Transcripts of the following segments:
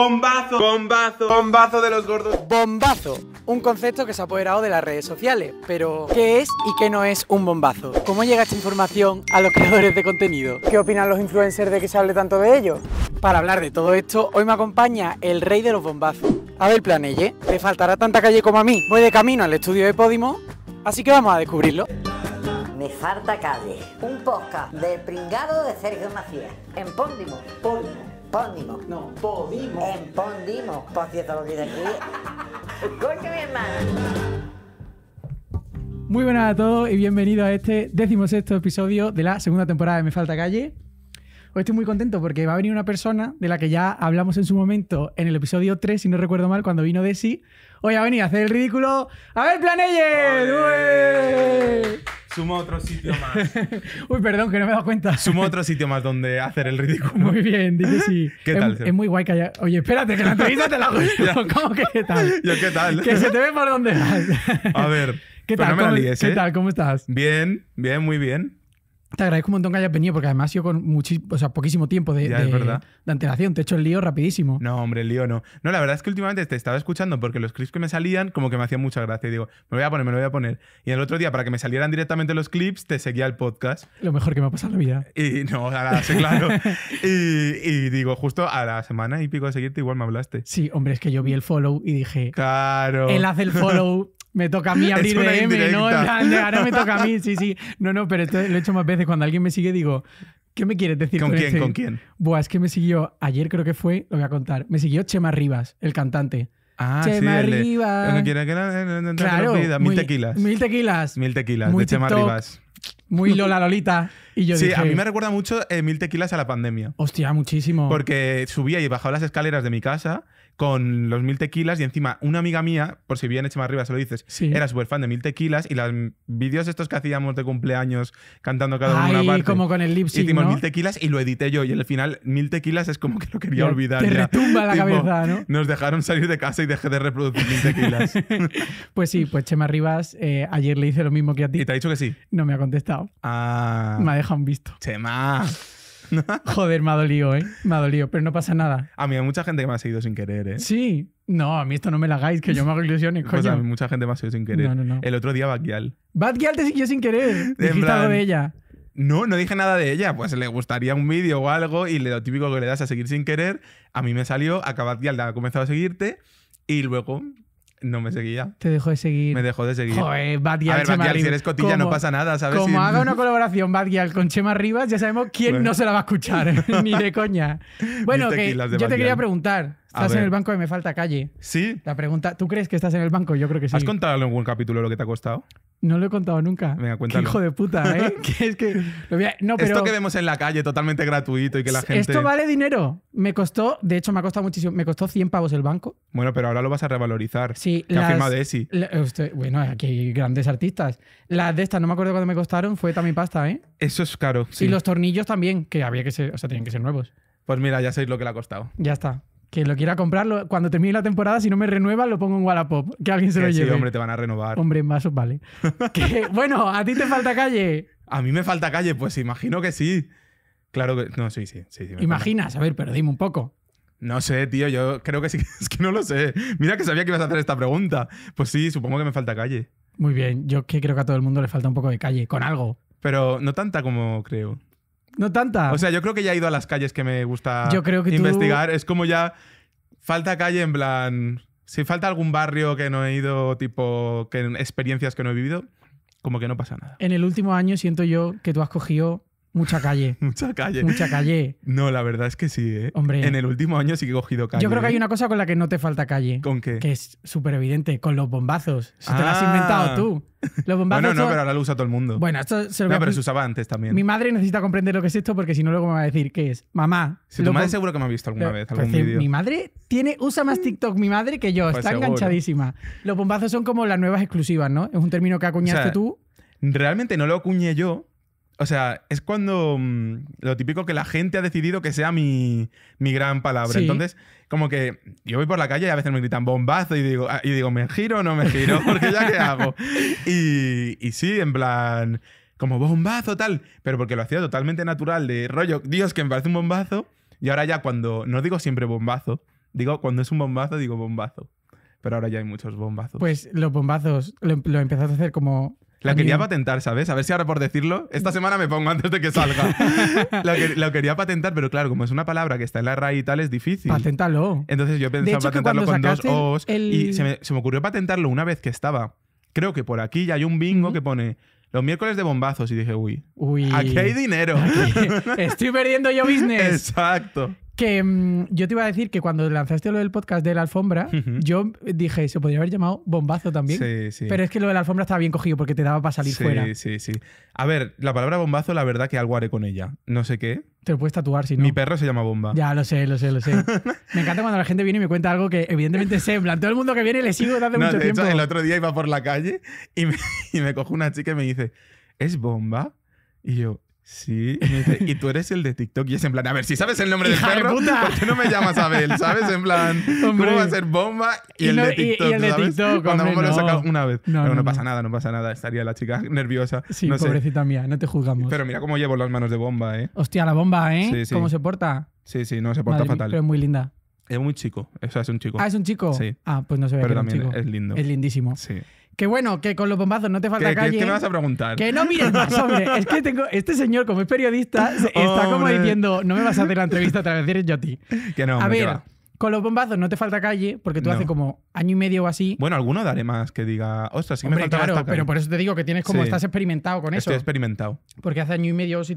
Bombazo, bombazo, bombazo de los gordos. Bombazo, un concepto que se ha apoderado de las redes sociales, pero ¿qué es y qué no es un bombazo? ¿Cómo llega esta información a los creadores de contenido? ¿Qué opinan los influencers de que se hable tanto de ello? Para hablar de todo esto, hoy me acompaña el rey de los bombazos. A ver, Planelle, ¿te faltará tanta calle como a mí? Voy de camino al estudio de Podimo, así que vamos a descubrirlo. Me falta calle, un podcast de pringado de Sergio Macías, en Póndimo, Podimo Pondimo. No, podimos. En eh, por cierto, lo que aquí. mi hermano. Muy buenas a todos y bienvenidos a este decimosexto episodio de la segunda temporada de Me Falta Calle. Hoy estoy muy contento porque va a venir una persona de la que ya hablamos en su momento en el episodio 3, si no recuerdo mal, cuando vino Desi. Hoy ha venido a hacer el ridículo. ¡A ver, Planelle! Suma otro sitio más. Uy, perdón, que no me he dado cuenta. Suma otro sitio más donde hacer el ridículo. Muy bien, dije sí. ¿Qué tal? Es, muy guay que haya... Oye, espérate, que la entrevista te la hago ¿Cómo que qué tal? Yo, ¿qué tal? Que se te ve por donde vas. A ver. ¿Qué tal? ¿Qué ¿eh? tal? ¿Cómo estás? Bien, bien, muy bien. Te agradezco un montón que hayas venido, porque además yo con sea, poquísimo tiempo de, de, antelación. Te he hecho el lío rapidísimo. No, hombre, el lío no. No, la verdad es que últimamente te estaba escuchando porque los clips que me salían como que me hacían mucha gracia. Y digo, me lo voy a poner, me lo voy a poner. Y el otro día, para que me salieran directamente los clips, te seguía el podcast. Lo mejor que me ha pasado en la vida. Y no, claro. y, digo, justo a la semana y pico de seguirte, igual me hablaste. Sí, hombre, es que yo vi el follow y dije. Claro. Él hace el follow. me toca a mí abrir DM, ¿no? ahora me toca a mí, sí, sí. No, no, pero lo he hecho más veces. Cuando alguien me sigue, digo, ¿qué me quieres decir? ¿Con, quién? Este ¿Con quién? Buah, es que me siguió, ayer creo que fue, lo voy a contar, me siguió Chema Rivas, el cantante. Ah, Chema Rivas. claro, mil tequilas. Mil tequilas. Mil tequilas, de Chema Rivas. Muy Lola Lolita. Y yo sí, a mí me recuerda mucho eh, Mil Tequilas a la pandemia. Hostia, muchísimo. Porque subía y bajaba las escaleras de mi casa con los mil tequilas y encima una amiga mía, por si bien Echema Rivas, lo dices, era súper fan de mil tequilas y los vídeos estos que hacíamos de cumpleaños cantando cada uno una parte. como con el lip sync, Hicimos mil tequilas y lo edité yo y al final mil tequilas es como que lo quería olvidar. Te retumba la cabeza, ¿no? Nos dejaron salir de casa y dejé de reproducir mil tequilas. pues sí, pues Chema Rivas eh, ayer le hice lo mismo que a ti. ¿Y te ha dicho que sí? No me ha contestado. Ah. Me ha dejado un visto. Chema. Joder, me ha dolido, ¿eh? Me ha dolido, pero no pasa nada. A mí hay mucha gente que me ha seguido sin querer, ¿eh? Sí. No, a mí esto no me la hagáis, que yo me hago ilusiones, coño. Pues a mí mucha gente me ha seguido sin querer. No, no, no. El otro día Batgial. Batgial te siguió sin querer. Dijiste algo de ella. No, no dije nada de ella. Pues le gustaría un vídeo o algo y lo típico que le das a seguir sin querer. A mí me salió, acabad ya, ha comenzado a seguirte y luego no me seguía. Te dejó de seguir. Me dejó de seguir. Joder, Batgial, A ver, Batgial, si eres cotilla, no pasa nada, ¿sabes? Como haga una colaboración Batgial con Chema Rivas, ya sabemos quién no se la va a escuchar, ni de coña. Bueno, que yo te quería preguntar, Estás en el banco y me falta calle. ¿Sí? La pregunta, ¿tú crees que estás en el banco? Yo creo que sí. ¿Has contado en algún capítulo lo que te ha costado? No lo he contado nunca. Venga, cuéntalo. Qué hijo de puta, ¿eh? que es que Esto que vemos en la calle totalmente gratuito y que la gente... Esto vale dinero. Me costó, de hecho me ha costado muchísimo, me costó 100 pavos el banco. Bueno, pero ahora lo vas a revalorizar. Sí. Que ha firmado ESI. Bueno, aquí hay grandes artistas. Las de estas, no me acuerdo cuándo me costaron, fue también pasta, ¿eh? Eso es caro, Y los tornillos también, que había que ser, o sea, tienen que ser nuevos. Pues mira, ya sabéis lo que le ha costado. Ya está que lo quiera comprar cuando termine la temporada, si no me renueva, lo pongo en Wallapop. Que alguien se lo lleve. Sí, hombre, te van a renovar. Hombre, más vale. bueno, ¿a ti te falta calle? A mí me falta calle, pues imagino que sí. Claro que. No, sí, sí. sí, Imaginas, a ver, pero dime un poco. No sé, tío, yo creo que sí. Es que no lo sé. Mira que sabía que ibas a hacer esta pregunta. Pues sí, supongo que me falta calle. Muy bien, yo que creo que a todo el mundo le falta un poco de calle, con algo. Pero no tanta como creo. No tanta. O sea, yo creo que ya he ido a las calles que me gusta investigar. Es como ya falta calle en plan... Si falta algún barrio que no he ido, tipo que experiencias que no he vivido, como que no pasa nada. En el último año siento yo que tú has cogido Mucha calle. Mucha calle. Mucha calle. No, la verdad es que sí, ¿eh? Hombre. En el último año sí que he cogido calle. Yo creo que hay ¿eh? una cosa con la que no te falta calle. ¿Con qué? Que es súper evidente, con los bombazos. Si te lo has ah. inventado tú. Los bombazos. bueno, no, pero ahora lo usa todo el mundo. Bueno, esto se lo a... pero se usaba antes también. Mi madre necesita comprender lo que es esto porque si no, luego me va a decir qué es. Mamá. Si tu madre seguro que me ha visto alguna vez, pues algún Mi madre tiene, usa más TikTok mi madre que yo. Pues está enganchadísima. Los bombazos son como las nuevas exclusivas, ¿no? Es un término que acuñaste tú. Realmente no lo acuñé yo, o sea, es cuando mm, lo típico que la gente ha decidido que sea mi, gran palabra. Entonces, como que yo voy por la calle y a veces me gritan bombazo y digo, ah, y digo ¿me giro o no me giro? Porque ya qué hago. Y, sí, en plan, como bombazo tal, pero porque lo hacía totalmente natural, de rollo, Dios, que me parece un bombazo. Y ahora ya cuando, no digo siempre bombazo, digo cuando es un bombazo, digo bombazo. Pero ahora ya hay muchos bombazos. Pues los bombazos lo em, empezaste a hacer como la quería patentar, ¿sabes? A ver si ahora por decirlo, esta semana me pongo antes de que salga. la, quería patentar, pero claro, como es una palabra que está en la raíz y tal, es difícil. Paténtalo. Entonces yo pensaba patentarlo con dos O's. Y se me, se me, ocurrió patentarlo una vez que estaba. Creo que por aquí ya hay un bingo que pone los miércoles de bombazos y dije, uy, uy aquí hay dinero. Estoy perdiendo yo business. Exacto. Que mm, yo te iba a decir que cuando lanzaste lo del podcast de la alfombra, yo dije, se podría haber llamado bombazo también. Sí, sí. Pero es que lo de la alfombra estaba bien cogido porque te daba para salir fuera. Sí, sí, sí. A ver, la palabra bombazo, la verdad que algo haré con ella. No sé qué. Te lo puedes tatuar si no. Mi perro se llama Bomba. Ya, lo sé, lo sé, lo sé. me encanta cuando la gente viene y me cuenta algo que evidentemente sé. En plan, todo el mundo que viene le sigo desde mucho tiempo. el otro día iba por la calle y me, y cojo una chica y me dice, ¿es Bomba? Y yo, Sí. Y, tú eres el de TikTok. Y es en plan, a ver, si sabes el nombre del perro, ¿por qué no me llamas Abel? ¿Sabes? En plan, Hombre. ¿cómo va a ser bomba y, el de TikTok? Y, el de TikTok. Cuando me lo he sacado una vez. No, Pero no, pasa nada, no pasa nada. Estaría la chica nerviosa. Sí, pobrecita mía, no te juzgamos. Pero mira cómo llevo las manos de bomba, ¿eh? Hostia, la bomba, ¿eh? ¿Cómo se porta? Sí, sí, no, se porta fatal. Pero es muy linda. Es muy chico. O sea, es un chico. Ah, es un chico. Sí. Ah, pues no se ve. Pero que también chico. es lindo. Es lindísimo. Sí. Que bueno, que con los bombazos no te falta calle. ¿Qué me ¿eh? vas a preguntar? Que no mires más, hombre. Es que tengo. Este señor, como es periodista, está como diciendo: No me vas a hacer la entrevista, otra vez, yo a ti. Que no. a ver. Con los bombazos no te falta calle, porque tú hace como año y medio o así. Bueno, alguno daré más que diga, ostras, sí me falta claro, pero por eso te digo que tienes como estás experimentado con eso. Estoy experimentado. Porque hace año y medio o así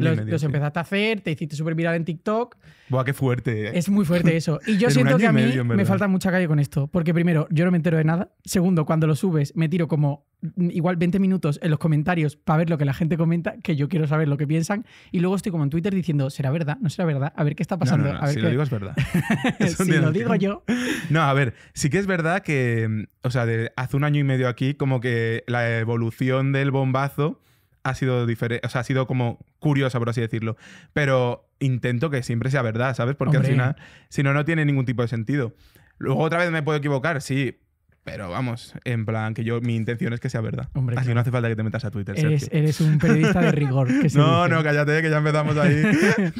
los, empezaste a hacer, te hiciste súper viral en TikTok. Buah, qué fuerte. ¿eh? Es muy fuerte eso. Y yo siento que a mí me falta mucha calle con esto. Porque primero, yo no me entero de nada. Segundo, cuando lo subes, me tiro como mm, igual 20 minutos en los comentarios para ver lo que la gente comenta, que yo quiero saber lo que piensan. Y luego estoy como en Twitter diciendo, ¿será verdad? ¿No será verdad? A ver qué está pasando. si lo digo es verdad. si lo digo yo. No, a ver, sí que es verdad que, mm, o sea, hace un año y medio aquí, como que la evolución del bombazo ha sido diferente, o sea, ha sido como curiosa, por así decirlo. Pero intento que siempre sea verdad, ¿sabes? Porque al final, si no, no tiene ningún tipo de sentido. Luego otra vez me puedo equivocar, sí, pero vamos, en plan, que yo mi intención es que sea verdad. Así no hace falta que te metas a Twitter. Eres, eres un periodista de rigor. no, no, cállate, que ya empezamos ahí.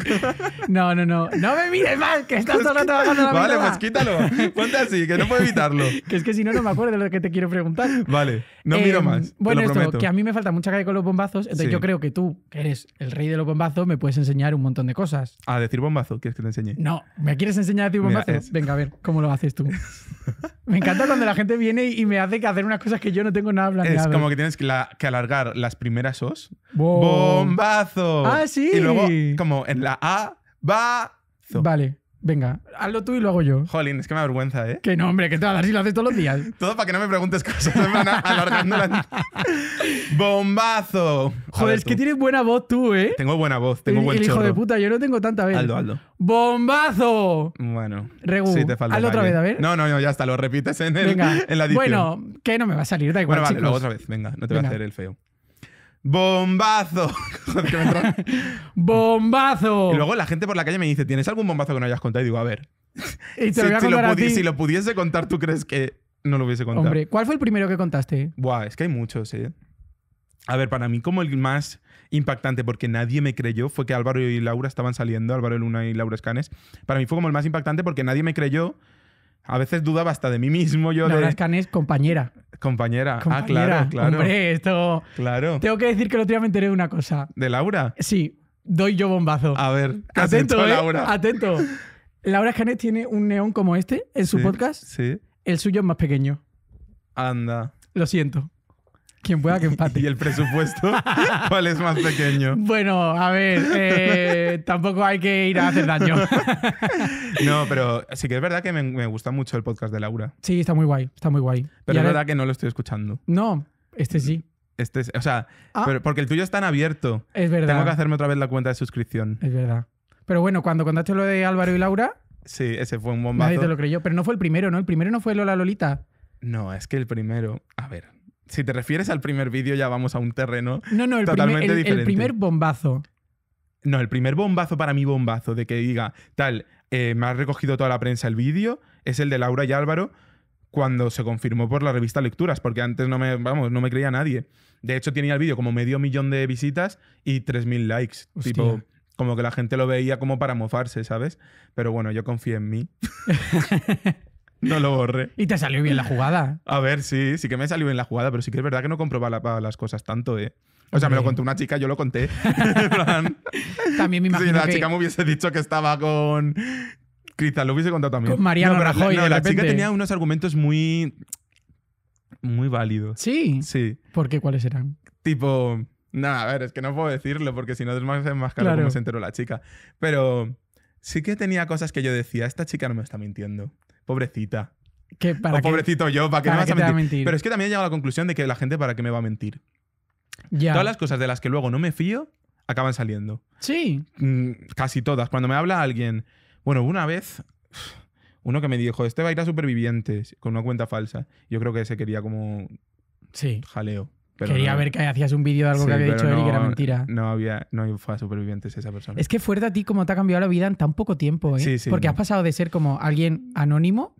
no, no, no. No me mires mal, que estás todo trabajando la Vale, pues quítalo. Ponte así, que no puedo evitarlo. que es que si no, no me acuerdo de lo que te quiero preguntar. Vale. No miro em, más. Bueno, esto, que a mí me falta mucha calle con los bombazos. Entonces yo creo que tú, que eres el rey de los bombazos, me puedes enseñar un montón de cosas. ¿A decir bombazo? ¿Quieres que te enseñe? No, ¿me quieres enseñar a decir bombazo? Venga, a ver, ¿cómo lo haces tú? me encanta cuando la gente viene y me hace que hacer unas cosas que yo no tengo nada planeado. Es como que tienes que, alargar las primeras O's. ¡Bombazo! Ah, sí. Y luego, como en la A, va. Vale. Venga, hazlo tú y lo hago yo. Jolín, es que me avergüenza, ¿eh? Que nombre, hombre, que te va a dar si lo haces todos los días. Todo para que no me preguntes cosas. la... ¡Bombazo! Joder, es que tienes buena voz tú, ¿eh? Tengo buena voz, tengo el, buen el hijo de puta, yo no tengo tanta vez. Aldo, Aldo. ¡Bombazo! Bueno. Regu, sí, te falta hazlo otra vez, a ver. No, no, no, ya está, lo repites en, en la edición. Bueno, que no me va a salir, da igual, Bueno, vale, lo otra vez. Venga, no te voy a hacer el feo. ¡Bombazo! ¡Bombazo! Y luego la gente por la calle me dice, ¿tienes algún bombazo que no hayas contado? Y digo, a ver. si, lo pudiese contar, ¿tú crees que no lo hubiese contado? Hombre, ¿cuál fue el primero que contaste? Buah, es que hay muchos, ¿eh? A ver, para mí como el más impactante, porque nadie me creyó, fue que Álvaro y Laura estaban saliendo, Álvaro Luna y Laura Escanes. Para mí fue como el más impactante porque nadie me creyó a veces dudaba hasta de mí mismo. Yo Laura de... compañera. Compañera. Ah, claro, claro. Hombre, esto. Claro. Tengo que decir que el otro día me enteré de una cosa. ¿De Laura? Sí. Doy yo bombazo. A ver, atento, ¿eh? Laura. Atento. Laura Scanes tiene un neón como este en su podcast. Sí. El suyo es más pequeño. Anda. Lo siento. Quien pueda que empate. ¿Y el presupuesto? ¿Cuál es más pequeño? Bueno, a ver, eh, tampoco hay que ir a hacer daño. no, pero sí que es verdad que me, gusta mucho el podcast de Laura. Sí, está muy guay, está muy guay. Pero es verdad que no lo estoy escuchando. No, este sí. Este, es, o sea, ah. porque el tuyo está tan abierto. Es verdad. Tengo que hacerme otra vez la cuenta de suscripción. Es verdad. Pero bueno, cuando contaste lo de Álvaro y Laura. Sí, ese fue un bombazo. Nadie te lo creyó. Pero no fue el primero, ¿no? El primero no fue Lola Lolita. No, es que el primero. A ver, si te refieres al primer vídeo, ya vamos a un terreno no, totalmente diferente. El primer bombazo. No, el primer bombazo para mí, bombazo, de que diga, tal, eh, me ha recogido toda la prensa el vídeo, es el de Laura y Álvaro cuando se confirmó por la revista Lecturas, porque antes no me, vamos, no me creía nadie. De hecho, tenía el vídeo como medio millón de visitas y 3.000 likes. Tipo, como que la gente lo veía como para mofarse, ¿sabes? Pero bueno, yo confío en mí. No lo borré. ¿Y te salió bien la jugada? A ver, sí, sí que me salió bien la jugada, pero sí que es verdad que no comprobaba las cosas tanto, ¿eh? O sea, me lo contó una chica, yo lo conté. también me imagino Si la chica me hubiese dicho que estaba con... Cristal lo hubiese contado también. Con Mariano no, la, chica tenía unos argumentos muy... Muy válidos. ¿Sí? Sí. ¿Por qué? ¿Cuáles eran? Tipo... Nada, a ver, es que no puedo decirlo porque si no es más, se enteró la chica. Pero sí que tenía cosas que yo decía, esta chica no me está mintiendo pobrecita. para o pobrecito yo, ¿para qué me vas a, mentir? Pero es que también he llegado a la conclusión de que la gente, ¿para qué me va a mentir? Todas las cosas de las que luego no me fío acaban saliendo. Sí. Mm, casi todas. Cuando me habla alguien, bueno, una vez, uno que me dijo, este va a ir a supervivientes con una cuenta falsa. Yo creo que se quería como. Sí. Jaleo. Quería ver que hacías un vídeo de algo que había dicho él y que era mentira. No había, no fue a supervivientes esa persona. Es que fuerte a ti cómo te ha cambiado la vida en tan poco tiempo, ¿eh? Porque has pasado de ser como alguien anónimo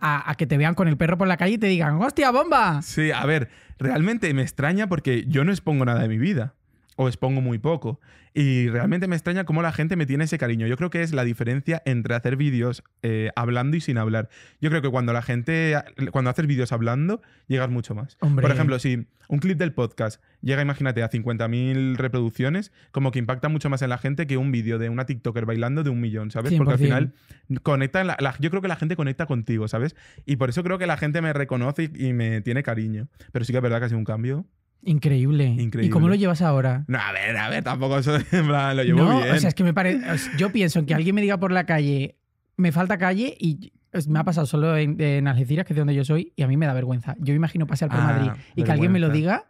a, a, que te vean con el perro por la calle y te digan, ¡hostia, bomba! Sí, a ver, realmente me extraña porque yo no expongo nada de mi vida o expongo muy poco. Y realmente me extraña cómo la gente me tiene ese cariño. Yo creo que es la diferencia entre hacer vídeos eh, hablando y sin hablar. Yo creo que cuando la gente, cuando haces vídeos hablando, llegas mucho más. Por ejemplo, si un clip del podcast llega, imagínate, a 50.000 reproducciones, como que impacta mucho más en la gente que un vídeo de una TikToker bailando de un millón, ¿sabes? Porque al final conecta, yo creo que la gente conecta contigo, ¿sabes? Y por eso creo que la gente me reconoce y me tiene cariño. Pero sí que es verdad que ha sido un cambio. Increíble. Increíble. ¿Y cómo lo llevas ahora? No, a ver, a ver, tampoco eso lo llevo no, O sea, es que me parece. Yo pienso en que alguien me diga por la calle, me falta calle y me ha pasado solo en, Algeciras, que es de donde yo soy, y a mí me da vergüenza. Yo me imagino pasear por ah, Madrid y que alguien me lo diga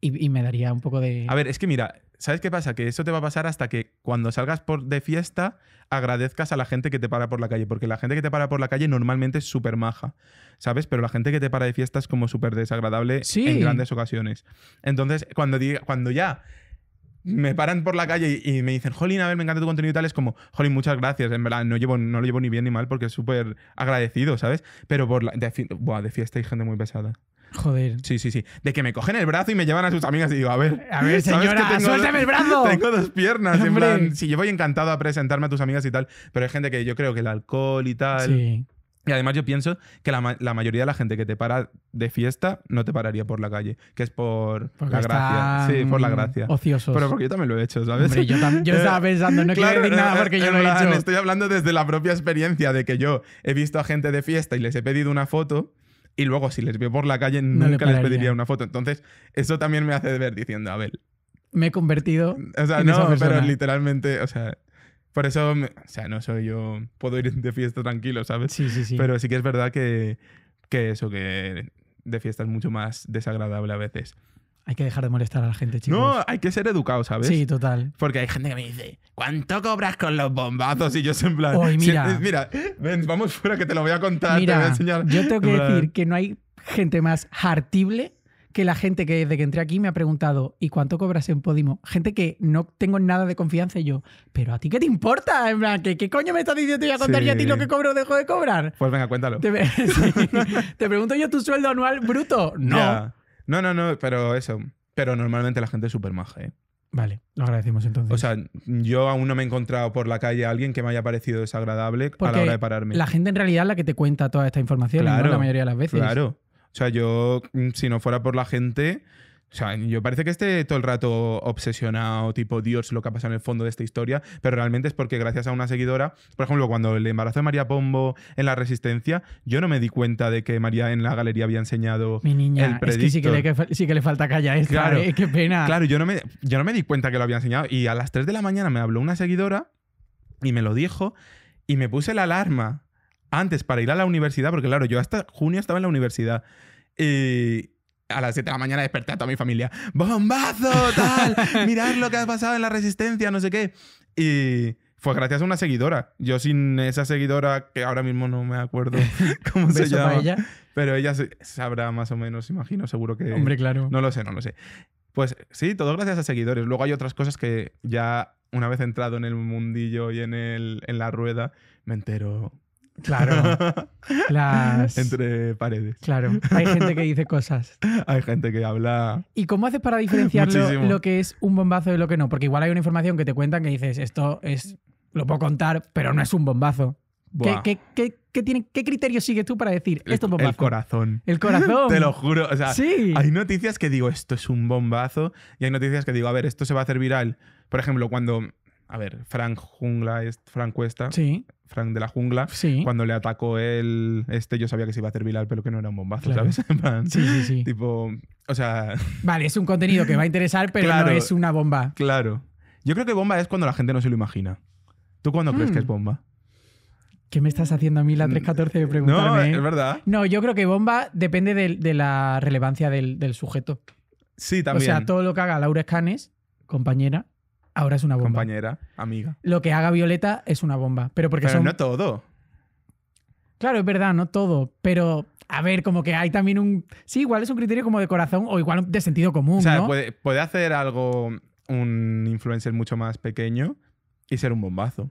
y, y, me daría un poco de. A ver, es que mira, ¿Sabes qué pasa? Que eso te va a pasar hasta que cuando salgas por, de fiesta agradezcas a la gente que te para por la calle, porque la gente que te para por la calle normalmente es súper maja, ¿sabes? Pero la gente que te para de fiesta es como súper desagradable en grandes ocasiones. Entonces, cuando, cuando ya me paran por la calle y, me dicen, Jolín, a ver, me encanta tu contenido y tal, es como, Jolín, muchas gracias, en verdad, no, llevo, no lo llevo ni bien ni mal porque es súper agradecido, ¿sabes? Pero por de, de fiesta hay gente muy pesada. Joder. Sí, sí, sí. De que me cogen el brazo y me llevan a sus amigas y digo, a ver. A ver, señora, tengo, suéltame el brazo. Tengo dos piernas. En sí, yo voy encantado a presentarme a tus amigas y tal, pero hay gente que yo creo que el alcohol y tal. Sí. Y además yo pienso que la, mayoría de la gente que te para de fiesta no te pararía por la calle, que es por la gracia. Sí, por la gracia. Ociosos. Pero porque yo también lo he hecho, ¿sabes? yo, eh, estaba pensando, no claro, quiero nada eh, porque eh, yo lo he hecho. Estoy hablando desde la propia experiencia de que yo he visto a gente de fiesta y les he pedido una foto y luego si les veo por la calle nunca les pediría una foto. Entonces, eso también me hace ver diciendo, a ver. Me he convertido. O sea, no, pero literalmente, o sea, por eso, o sea, no soy yo, puedo ir de fiesta tranquilo, ¿sabes? Sí, sí, sí. Pero sí que es verdad que, que eso, que de fiesta es mucho más desagradable a veces. Hay que dejar de molestar a la gente, chicos. No, hay que ser educado, ¿sabes? Sí, total. Porque hay gente que me dice, ¿cuánto cobras con los bombazos? Y yo en plan, Oy, mira, mira, ven, vamos fuera que te lo voy a contar, te voy a enseñar. Yo tengo que decir que no hay gente más hartible que la gente que desde que entré aquí me ha preguntado, ¿y cuánto cobras en Podimo? Gente que no tengo nada de confianza y yo, ¿pero a ti qué te importa? En plan, ¿qué, qué coño me estás diciendo? Te voy a contar ya a ti lo que cobro o dejo de cobrar. Pues venga, cuéntalo. Te, pregunto yo tu sueldo anual bruto. No. No, no, no, pero eso. Pero normalmente la gente es súper maja, ¿eh? Vale, lo agradecemos entonces. O sea, yo aún no me he encontrado por la calle a alguien que me haya parecido desagradable a la hora de pararme. La gente en realidad es la que te cuenta toda esta información la mayoría de las veces. Claro. O sea, yo, mm, si no fuera por la gente, o sea, yo parece que esté todo el rato obsesionado, tipo Dios, lo que ha pasado en el fondo de esta historia, pero realmente es porque gracias a una seguidora, por ejemplo, cuando le embarazo de María Pombo en La Resistencia, yo no me di cuenta de que María en la galería había enseñado Mi niña, Es que sí, que le, sí que le falta calla esta, claro, ¿eh? qué pena. Claro, yo no, me, yo no me di cuenta que lo había enseñado y a las 3 de la mañana me habló una seguidora y me lo dijo y me puse la alarma antes para ir a la universidad, porque claro, yo hasta junio estaba en la universidad. Y a las 7 de la mañana desperté a toda mi familia. ¡Bombazo! ¡Tal! ¡Mirad lo que ha pasado en la resistencia! No sé qué. Y fue gracias a una seguidora. Yo sin esa seguidora, que ahora mismo no me acuerdo cómo se llama. Pero ella sabrá más o menos, imagino, seguro que. Hombre, claro. No lo sé, no lo sé. Pues sí, todo gracias a seguidores. Luego hay otras cosas que ya una vez entrado en el mundillo y en, el, en la rueda, me entero Claro. Entre paredes. Claro. Hay gente que dice cosas. Hay gente que habla. ¿Y cómo haces para diferenciar lo, que es un bombazo de lo que no? Porque igual hay una información que te cuentan que dices, esto es. Lo puedo contar, pero no es un bombazo. ¿Qué, qué, qué, criterio sigues tú para decir esto es bombazo? El corazón. El corazón. Te lo juro. sí. hay noticias que digo, esto es un bombazo. Y hay noticias que digo, a ver, esto se va a hacer viral. Por ejemplo, cuando a ver, Frank Jungla, Frank Cuesta, sí. Frank de la Jungla, sí. cuando le atacó él, este, yo sabía que se iba a hacer viral, pero que no era un bombazo, ¿sabes? sí, sí, sí. Tipo, o sea... Vale, es un contenido que va a interesar, pero no es una bomba. Claro. Yo creo que bomba es cuando la gente no se lo imagina. ¿Tú cuándo crees que es hmm. bomba? ¿Qué me estás haciendo a mí la 314 mm, de eh, preguntarme? No, eh? es verdad. No, yo creo que bomba depende de, la relevancia del, sujeto. Sí, también. O sea, todo lo que haga Laura Escanes, compañera, ahora es una bomba. Compañera, amiga. Lo que haga Violeta es una bomba. Pero porque no todo. Claro, es verdad, no todo. Pero, a ver, como que hay también un. Sí, igual es un criterio como de corazón o igual de sentido común. O sea, puede, hacer algo un influencer mucho más pequeño y ser un bombazo.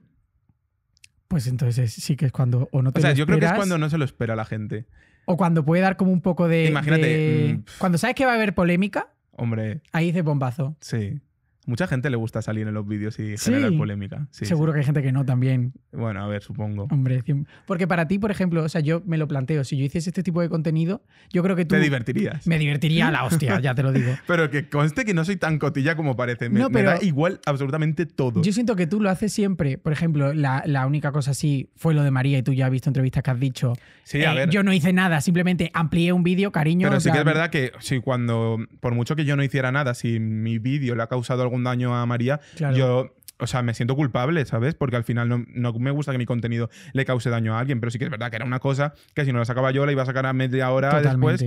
Pues entonces sí que es cuando o no O sea, yo creo que es cuando no se lo espera la gente. O cuando puede dar como un poco de. Imagínate. Mm, cuando sabes que va a haber polémica. Hombre. Ahí de bombazo. Sí. Mucha gente le gusta salir en los vídeos y generar polémica. Sí, Seguro que hay gente que no también. Bueno, a ver, supongo. Hombre, porque para ti, por ejemplo, o sea, yo me lo planteo, si yo hiciese este tipo de contenido, yo creo que tú... Te divertirías. Me divertiría a la hostia, ya te lo digo. pero que conste que no soy tan cotilla como parece. Me, da igual absolutamente todo. Yo siento que tú lo haces siempre. Por ejemplo, la, única cosa así fue lo de María y tú ya has visto entrevistas que has dicho. Sí, a eh, ver. Yo no hice nada, simplemente amplié un vídeo, cariño. Pero sí que es verdad que si cuando, por mucho que yo no hiciera nada, si mi vídeo le ha causado algún un daño a María, yo o sea, me siento culpable, ¿sabes? Porque al final no, me gusta que mi contenido le cause daño a alguien, pero sí que es verdad que era una cosa que si no la sacaba yo la iba a sacar a media hora después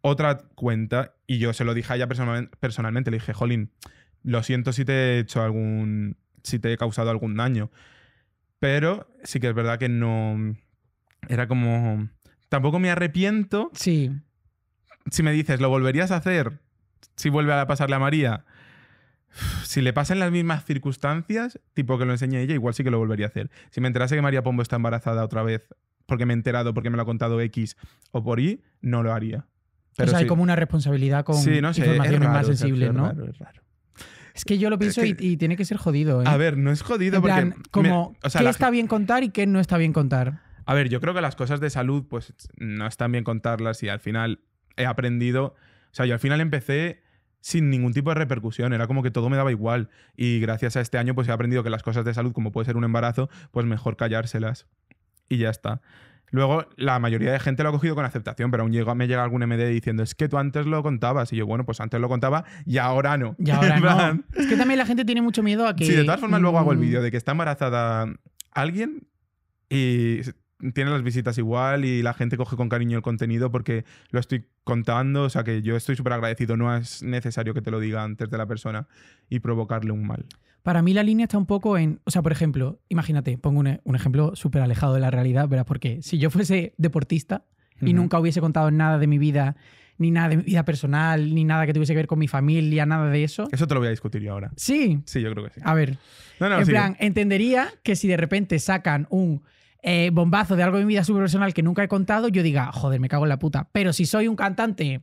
otra cuenta y yo se lo dije a ella personalmente, le dije, "Jolín, lo siento si te he hecho algún si te he causado algún daño." Pero sí que es verdad que no era como tampoco me arrepiento. Sí. Si me dices, "¿Lo volverías a hacer si vuelve a pasarle a María?" si le pasan las mismas circunstancias, tipo que lo enseñe ella, igual sí que lo volvería a hacer. Si me enterase que María Pombo está embarazada otra vez porque me he enterado, porque me lo ha contado X o por Y, no lo haría. o sea, hay como una responsabilidad con información más sensible, ¿no? Es que yo lo pienso y, tiene que ser jodido. ¿eh? A ver, no es jodido porque. como, ¿qué está bien contar y qué no está bien contar? A ver, yo creo que las cosas de salud, pues no están bien contarlas y al final he aprendido. O sea, yo al final empecé sin ningún tipo de repercusión, era como que todo me daba igual y gracias a este año pues he aprendido que las cosas de salud, como puede ser un embarazo, pues mejor callárselas y ya está. Luego, la mayoría de gente lo ha cogido con aceptación, pero aún llega me llega algún MD diciendo, es que tú antes lo contabas. Y yo, bueno, pues antes lo contaba y ahora no. Y ahora Es que también la gente tiene mucho miedo a que... Sí, de todas formas, luego hago el mm. vídeo de que está embarazada alguien y tiene las visitas igual y la gente coge con cariño el contenido porque lo estoy contando, o sea que yo estoy súper agradecido, no es necesario que te lo diga antes de la persona y provocarle un mal. Para mí la línea está un poco en, o sea, por ejemplo, imagínate, pongo un, ejemplo súper alejado de la realidad, verás, porque si yo fuese deportista y nunca hubiese contado nada de mi vida, ni nada de mi vida personal, ni nada que tuviese que ver con mi familia, nada de eso. Eso te lo voy a discutir yo ahora. Sí. Sí, yo creo que sí. A ver. en plan, entendería que si de repente sacan un eh, bombazo de algo de mi vida súper personal que nunca he contado, yo diga, joder, me cago en la puta. Pero si soy un cantante.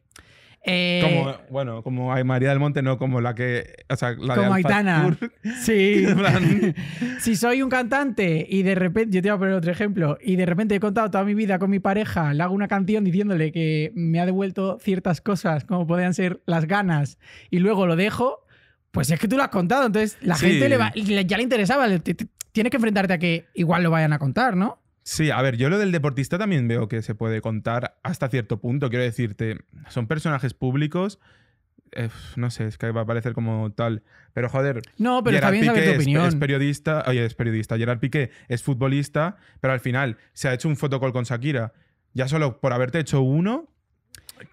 Eh, como, bueno, como hay María del Monte, no como la que. O sea, la como Aitana. Sí. si soy un cantante y de repente. Yo te voy a poner otro ejemplo. Y de repente he contado toda mi vida con mi pareja, le hago una canción diciéndole que me ha devuelto ciertas cosas, como podían ser las ganas, y luego lo dejo. Pues es que tú lo has contado, entonces la gente le ya le interesaba, tienes que enfrentarte a que igual lo vayan a contar, ¿no? Sí, a ver, yo lo del deportista también veo que se puede contar hasta cierto punto. Quiero decirte, son personajes públicos. Eh, no sé, es que va a aparecer como tal. Pero joder. No, pero Es, periodista, oye, es periodista. Gerard Piqué es futbolista, pero al final se ha hecho un fotocall con Shakira. Ya solo por haberte hecho uno,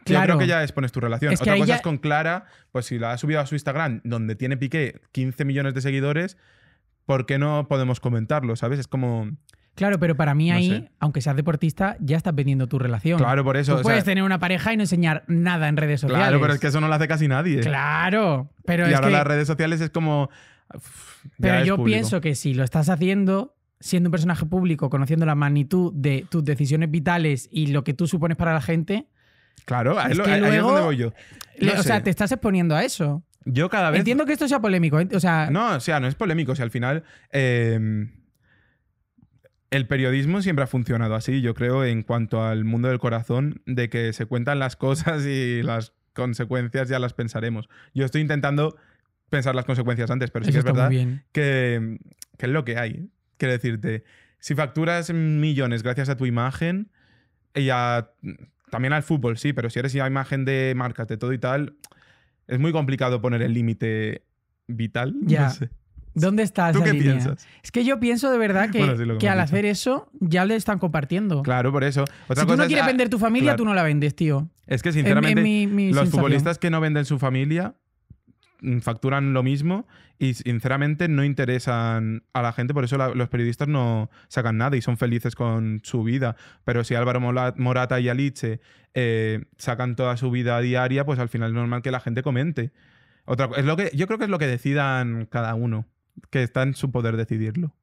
Claro. creo que ya expones tu relación. Es Otra cosa es con Clara, pues si la ha subido a su Instagram, donde tiene Piqué 15 millones de seguidores, ¿por qué no podemos comentarlo? ¿Sabes? Es como... Claro, pero para mí ahí, aunque seas deportista, ya estás vendiendo tu relación. Claro, por eso. puedes tener una pareja y no enseñar nada en redes sociales. Claro, pero es que eso no lo hace casi nadie. Claro, pero y ahora las redes sociales es como. pero yo pienso que si lo estás haciendo, siendo un personaje público, conociendo la magnitud de tus decisiones vitales y lo que tú supones para la gente. Claro, ahí, es donde voy yo. o sea, te estás exponiendo a eso. Yo cada vez. Entiendo que esto sea polémico. Eh, o sea... No, o sea, no es polémico. O sea, al final. Em, el periodismo siempre ha funcionado así, yo creo, en cuanto al mundo del corazón, de que se cuentan las cosas y las consecuencias ya las pensaremos. Yo estoy intentando pensar las consecuencias antes, pero sí que es verdad que, que, es lo que hay. Quiero decirte, si facturas millones gracias a tu imagen y a, también al fútbol, sí, pero si eres imagen de marcas, de todo y tal, es muy complicado poner el límite vital. Ya. ¿Dónde está qué piensas? Es que yo pienso de verdad que, que al hacer eso ya le están compartiendo. Claro, por eso. si tú no quieres ah, vender tu familia, tú no la vendes, tío. Es que sinceramente, los futbolistas que no venden su familia Mm, facturan lo mismo y sinceramente no interesan a la gente, por eso los periodistas no sacan nada y son felices con su vida. Pero si Álvaro Morata y Alice eh, sacan toda su vida diaria, pues al final es normal que la gente comente. Otra, es lo que, yo creo que es lo que decidan cada uno, que está en su poder decidirlo.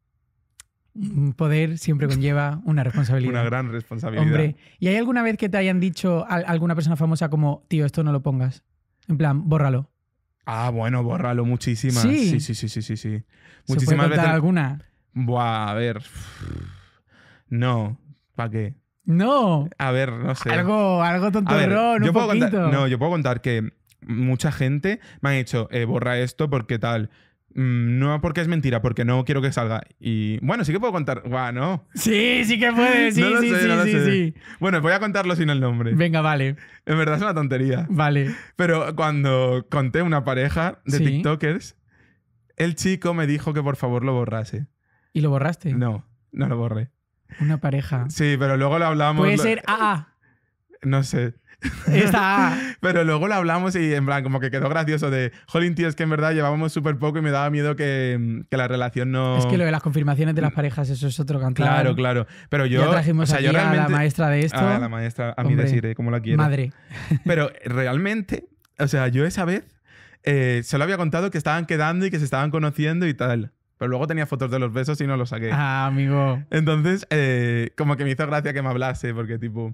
un mm, Poder siempre conlleva una responsabilidad. una gran responsabilidad. Hombre, ¿y hay alguna vez que te hayan dicho a alguna persona famosa como, tío, esto no lo pongas? En plan, bórralo. Ah, bueno, bórralo muchísimas. Sí, sí, sí, sí, sí. sí, Muchísimas ¿Se puede veces. alguna? Buah, a ver. No, ¿para qué? No. A ver, no sé. Algo, algo tonto. un no, yo puedo contar que mucha gente me ha dicho, eh, borra esto porque tal. Mm, no, porque es mentira, porque no quiero que salga. Y bueno, sí que puedo contar. bueno Sí, sí que puedes. Sí, sí, sí, sí, Bueno, voy a contarlo sin el nombre. Venga, vale. En verdad es una tontería. Vale. Pero cuando conté una pareja de TikTokers, el chico me dijo que por favor lo borrase. ¿Y lo borraste? No, no lo borré. Una pareja. Sí, pero luego le hablamos. Puede ser AA. No sé. Pero luego lo hablamos y en plan, como que quedó gracioso de, jolín, tío, es que en verdad llevábamos súper poco y me daba miedo que, la relación no... Es que lo de las confirmaciones de las parejas, eso es otro cantar. Claro, claro. Pero yo... trajimos o sea, yo a la maestra de esto. A la maestra, a mí decir, como la quiero. Madre. Pero realmente, o sea, yo esa vez eh, se lo había contado que estaban quedando y que se estaban conociendo y tal. Pero luego tenía fotos de los besos y no los saqué. Ah, amigo. Entonces, eh, como que me hizo gracia que me hablase, porque tipo,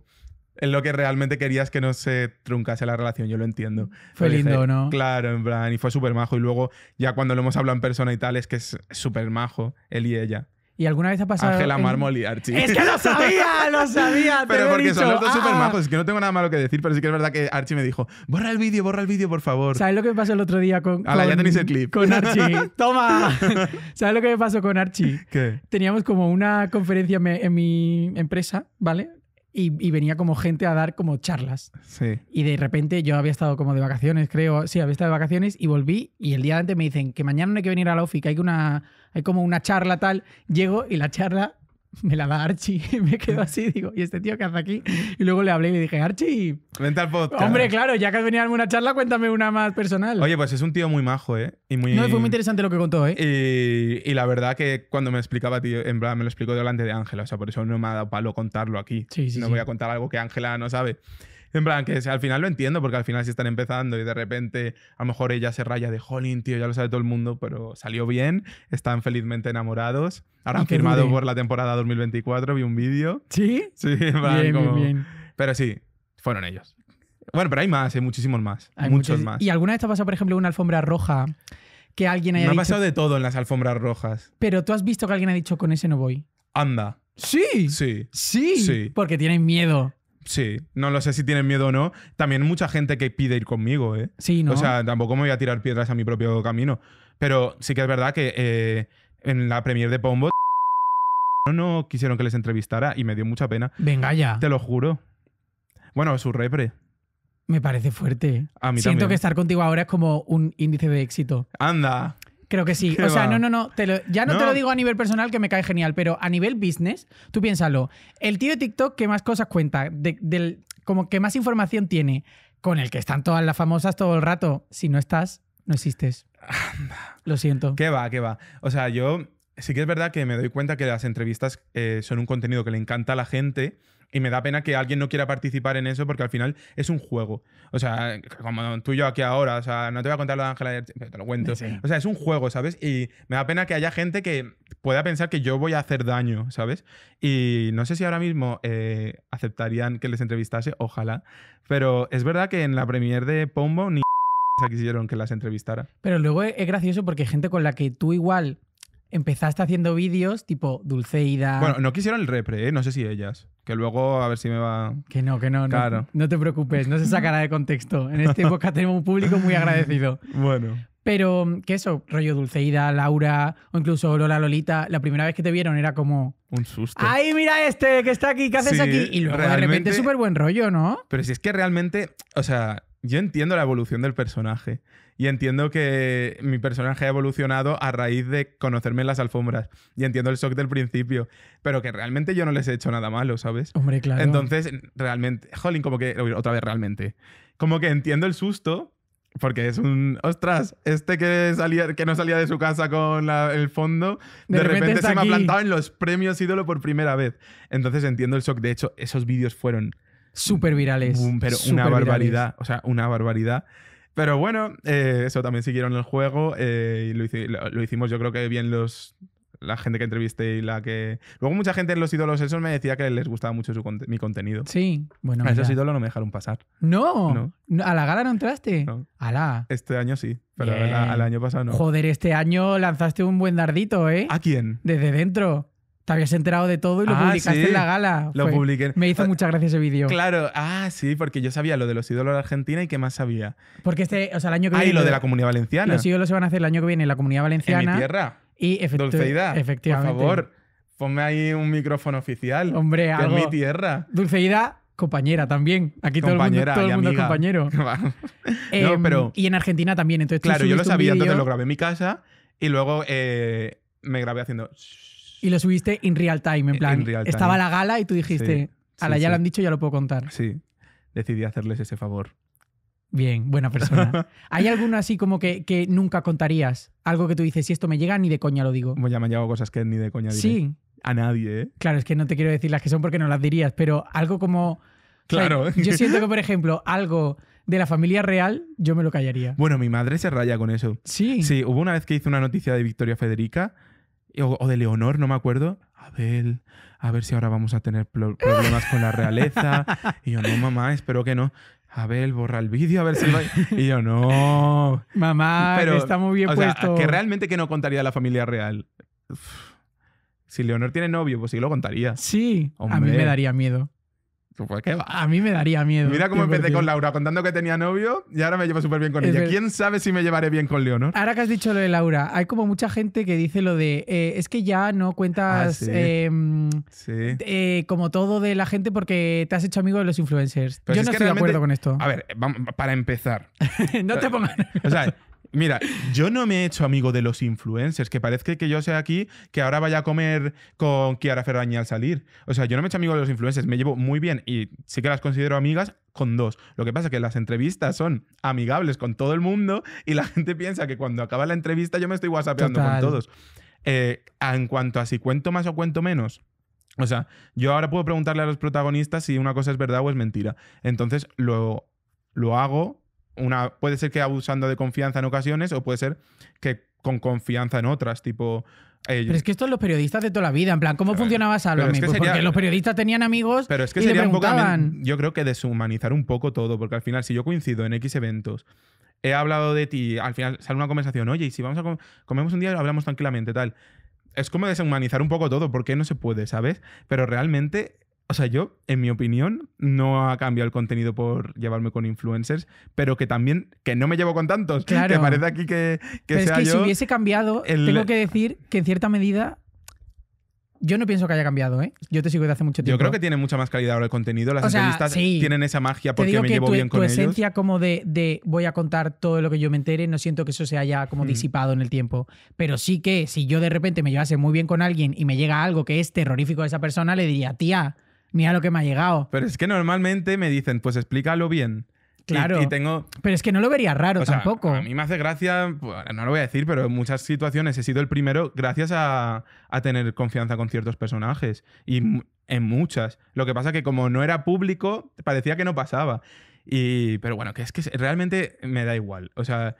en lo que realmente querías que no se truncase la relación, yo lo entiendo. Mm. Fue lindo, ¿no? Claro, en plan, y fue súper majo. Y luego, ya cuando lo hemos hablado en persona y tal, es que es súper majo, él y ella. ¿Y alguna vez ha pasado? Ángela Mármol y Archie. ¡Es que lo sabía! ¡Lo sabía! pero porque son los dos ah. súper majos, es que no tengo nada malo que decir, pero sí que es verdad que Archie me dijo: borra el vídeo, borra el vídeo, por favor. ¿Sabes lo que me pasó el otro día con. ya tenéis el clip. Con Archie. ¡Toma! ¿Sabes lo que me pasó con Archie? ¿Qué? Teníamos como una conferencia en mi empresa, ¿vale? Y, venía como gente a dar como charlas. Y de repente yo había estado como de vacaciones, creo. Sí, había estado de vacaciones y volví. Y el día de antes me dicen que mañana no hay que venir a la OFI, que hay, una, hay como una charla tal. Llego y la charla me la da Archie. me quedo así, digo, ¿y este tío qué hace aquí? Y luego le hablé y le dije, Archie. Hombre, claro, ya que has venido a una charla, cuéntame una más personal. Oye, pues es un tío muy majo, ¿eh? Y muy, no, fue muy interesante lo que contó, ¿eh? Y, la verdad que cuando me explicaba, tío, en plan, me lo explicó delante de Ángela. O sea, por eso no me ha dado palo contarlo aquí. Sí, sí, no voy a contar algo que Ángela no sabe. En plan, que al final lo entiendo, porque al final sí están empezando y de repente a lo mejor ella se raya de jolín, tío, ya lo sabe todo el mundo, pero salió bien, están felizmente enamorados. Ahora han firmado por la temporada 2024, vi un vídeo. ¿Sí? Sí, bien, bien, Pero sí, fueron ellos. Bueno, pero hay más, hay muchísimos más. Hay muchos más. ¿Y alguna vez te ha pasado, por ejemplo, una alfombra roja que alguien haya Me ha pasado de todo en las alfombras rojas. Pero tú has visto que alguien ha dicho, con ese no voy. Anda. Sí. Sí. Sí. sí. Porque tienen miedo. Sí, no lo sé si tienen miedo o no. También mucha gente que pide ir conmigo, ¿eh? Sí, ¿no? O sea, tampoco me voy a tirar piedras a mi propio camino. Pero sí que es verdad que eh, en la premier de Pombo no quisieron que les entrevistara y me dio mucha pena. Venga ya. Te lo juro. Bueno, su repre. Me parece fuerte. A mí Siento que estar contigo ahora es como un índice de éxito. Anda. Creo que sí. O sea, no, no, no. ya no, te lo digo a nivel personal que me cae genial, pero a nivel business, tú piénsalo. El tío de TikTok que más cosas cuenta, del, como que más información tiene, con el que están todas las famosas todo el rato. Si no estás, no existes. Lo siento. ¿Qué va? ¿Qué va? O sea, yo sí que es verdad que me doy cuenta que las entrevistas eh, son un contenido que le encanta a la gente y me da pena que alguien no quiera participar en eso porque al final es un juego. O sea, como tú y yo aquí ahora, o sea, no te voy a contar lo de Ángela, pero te lo cuento. O sea, es un juego, ¿sabes? Y me da pena que haya gente que pueda pensar que yo voy a hacer daño, ¿sabes? Y no sé si ahora mismo eh, aceptarían que les entrevistase, ojalá. Pero es verdad que en la premier de Pombo ni quisieron que las entrevistara. Pero luego es gracioso porque gente con la que tú igual empezaste haciendo vídeos tipo Dulceida. Bueno, no quisieron el repre, ¿eh? no sé si ellas. Que luego a ver si me va. Que no, que no, no. No te preocupes, no se sacará de contexto. En este época tenemos un público muy agradecido. Bueno. Pero es eso, rollo Dulceida, Laura o incluso Lola Lolita, la primera vez que te vieron era como... Un susto. ¡Ay, mira este que está aquí! ¿Qué haces aquí? Y luego de repente súper buen rollo, ¿no? Pero si es que realmente, o sea, yo entiendo la evolución del personaje y entiendo que mi personaje ha evolucionado a raíz de conocerme en las alfombras y entiendo el shock del principio, pero que realmente yo no les he hecho nada malo, ¿sabes? Hombre, claro. Entonces, realmente, jolín, como que, otra vez realmente, como que entiendo el susto. Porque es un. Ostras, este que salía, que no salía de su casa con el fondo, de, repente, se me ha plantado en los premios ídolo por primera vez. Entonces entiendo el shock. De hecho, esos vídeos fueron Súper virales. pero una barbaridad, o sea, una barbaridad. Pero bueno, eh, eso también siguieron el juego eh, lo, hicimos yo creo que bien los, la gente que entrevisté y la que. Luego, mucha gente en los ídolos esos me decía que les gustaba mucho mi contenido. Sí, bueno. A esos ídolos no me dejaron pasar. ¡No! a la gala no entraste? No. la... Este año sí, pero al, año pasado no. Joder, este año lanzaste un buen dardito, ¿eh? ¿A quién? Desde dentro. Te habías enterado de todo y lo ah, publicaste en la gala. Lo Me hizo ah, mucha gracia ese vídeo. Claro, ah, sí, porque yo sabía lo de los ídolos de Argentina y qué más sabía. Porque este, o sea, el año que viene. Ah, y lo de la comunidad valenciana. Los ídolos se van a hacer el año que viene en la comunidad valenciana. En mi tierra. Y efectivamente. Dulceida, efectivamente. Por favor, ponme ahí un micrófono oficial. Hombre, algo. En mi tierra. Dulceida, compañera también. Aquí todo el mundo, todo el mundo es compañero. Eh, no, y en Argentina también. Entonces, claro, yo lo sabía, entonces lo grabé en mi casa y luego eh, me grabé haciendo. Y lo subiste en real time, en plan. Estaba la gala y tú dijiste, a la ya lo han dicho, ya lo puedo contar. Sí, decidí hacerles ese favor. Bien, buena persona. ¿Hay alguno así como que, que, nunca contarías? Algo que tú dices, si esto me llega, ni de coña lo digo. Como ya me han llegado cosas que ni de coña diré. Sí. A nadie, ¿eh? Claro, es que no te quiero decir las que son porque no las dirías, pero algo como... Claro. yo siento que, por ejemplo, algo de la familia real, yo me lo callaría. Bueno, mi madre se raya con eso. Sí. Sí, hubo una vez que hice una noticia de Victoria Federica o, de Leonor, no me acuerdo. Abel, a ver si ahora vamos a tener problemas con la realeza. Y yo, no, mamá, espero que no. Abel, borra el vídeo, a ver si... Y yo, no. Mamá, pero está muy bien puesto. que realmente que no contaría la familia real. Si Leonor tiene novio, pues sí lo contaría. Sí, a mí me daría miedo. Pues, A mí me daría miedo. Mira cómo empecé con Laura, contando que tenía novio y ahora me llevo súper bien con ella. ¿Quién sabe si me llevaré bien con Leonor? Ahora que has dicho lo de Laura, hay como mucha gente que dice lo de eh, es que ya no cuentas ah, em, eh, como todo de la gente porque te has hecho amigo de los influencers. Yo no estoy de acuerdo con esto. A ver, vamos, para empezar. no te pongas. o sea, Mira, yo no me he hecho amigo de los influencers, que parece que yo sea aquí, que ahora vaya a comer con Kiara Ferraña al salir. O sea, yo no me he hecho amigo de los influencers, me llevo muy bien y sí que las considero amigas con dos. Lo que pasa es que las entrevistas son amigables con todo el mundo y la gente piensa que cuando acaba la entrevista yo me estoy whatsappeando con todos. Eh, en cuanto a si cuento más o cuento menos, o sea, yo ahora puedo preguntarle a los protagonistas si una cosa es verdad o es mentira. Entonces lo, lo hago una, puede ser que abusando de confianza en ocasiones o puede ser que con confianza en otras, tipo... Eh, pero es que esto los periodistas de toda la vida, en plan, ¿cómo funcionaba Salomé? Pues porque los periodistas tenían amigos pero es que sería Un poco, yo creo que deshumanizar un poco todo, porque al final, si yo coincido en X eventos, he hablado de ti, al final sale una conversación, oye, y si vamos a comemos un día, hablamos tranquilamente, tal. Es como deshumanizar un poco todo, porque no se puede, ¿sabes? Pero realmente o sea, yo, en mi opinión, no ha cambiado el contenido por llevarme con influencers, pero que también, que no me llevo con tantos. Que parece aquí que, pero es que si hubiese cambiado, tengo que decir que en cierta medida yo no pienso que haya cambiado, ¿eh? Yo te sigo desde hace mucho tiempo. Yo creo que tiene mucha más calidad ahora el contenido. Las o tienen esa magia porque me llevo bien con ellos. Tu esencia como de, voy a contar todo lo que yo me entere, no siento que eso se haya como mm. disipado en el tiempo. Pero sí que si yo de repente me llevase muy bien con alguien y me llega algo que es terrorífico a esa persona, le diría, tía, mira lo que me ha llegado. Pero es que normalmente me dicen, pues explícalo bien. Claro. Y, tengo... Pero es que no lo vería raro tampoco. A mí me hace gracia, no lo voy a decir, pero en muchas situaciones he sido el primero gracias a, tener confianza con ciertos personajes. Y en muchas. Lo que pasa es que como no era público, parecía que no pasaba. Y, pero bueno, que es que realmente me da igual. O sea,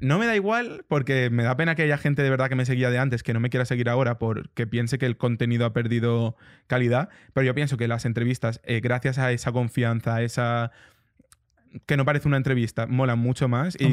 no me da igual porque me da pena que haya gente de verdad que me seguía de antes que no me quiera seguir ahora porque piense que el contenido ha perdido calidad, pero yo pienso que las entrevistas, eh, gracias a esa confianza, esa que no parece una entrevista, mola mucho más y,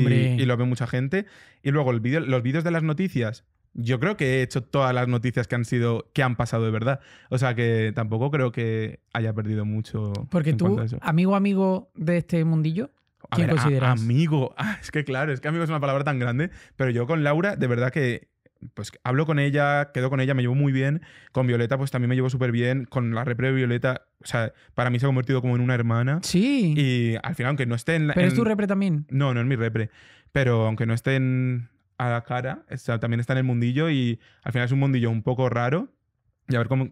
lo ve mucha gente. Y luego el los vídeos de las noticias, yo creo que he hecho todas las noticias que han sido que han pasado de verdad. O sea que tampoco creo que haya perdido mucho. Porque tú, amigo amigo de este mundillo, a ¿Quién consideras? amigo. Ah, es que claro, es que amigo es una palabra tan grande, pero yo con Laura, de verdad que pues hablo con ella, quedo con ella, me llevo muy bien. Con Violeta, pues también me llevo súper bien. Con la repre de Violeta, o sea, para mí se ha convertido como en una hermana. Sí. Y al final, aunque no esté en la. Pero es tu repre también. No, no es mi repre. Pero aunque no esté en, a la cara, o sea, también está en el mundillo y al final es un mundillo un poco raro. Y a ver cómo.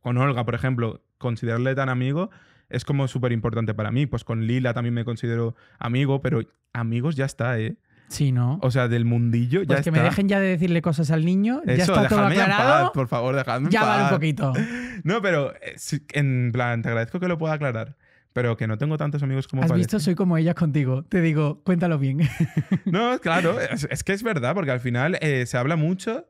Con Olga, por ejemplo, considerarle tan amigo es como súper importante para mí. Pues con Lila también me considero amigo, pero amigos ya está, ¿eh? Sí, ¿no? O sea, del mundillo pues ya que me dejen ya de decirle cosas al niño. ya está todo aclarado. por favor, Ya va un poquito. No, pero eh, en plan, te agradezco que lo pueda aclarar. Pero que no tengo tantos amigos como ¿Has visto? Soy como ellas contigo. Te digo, cuéntalo bien. no, claro. Es, que es verdad, porque al final eh, se habla mucho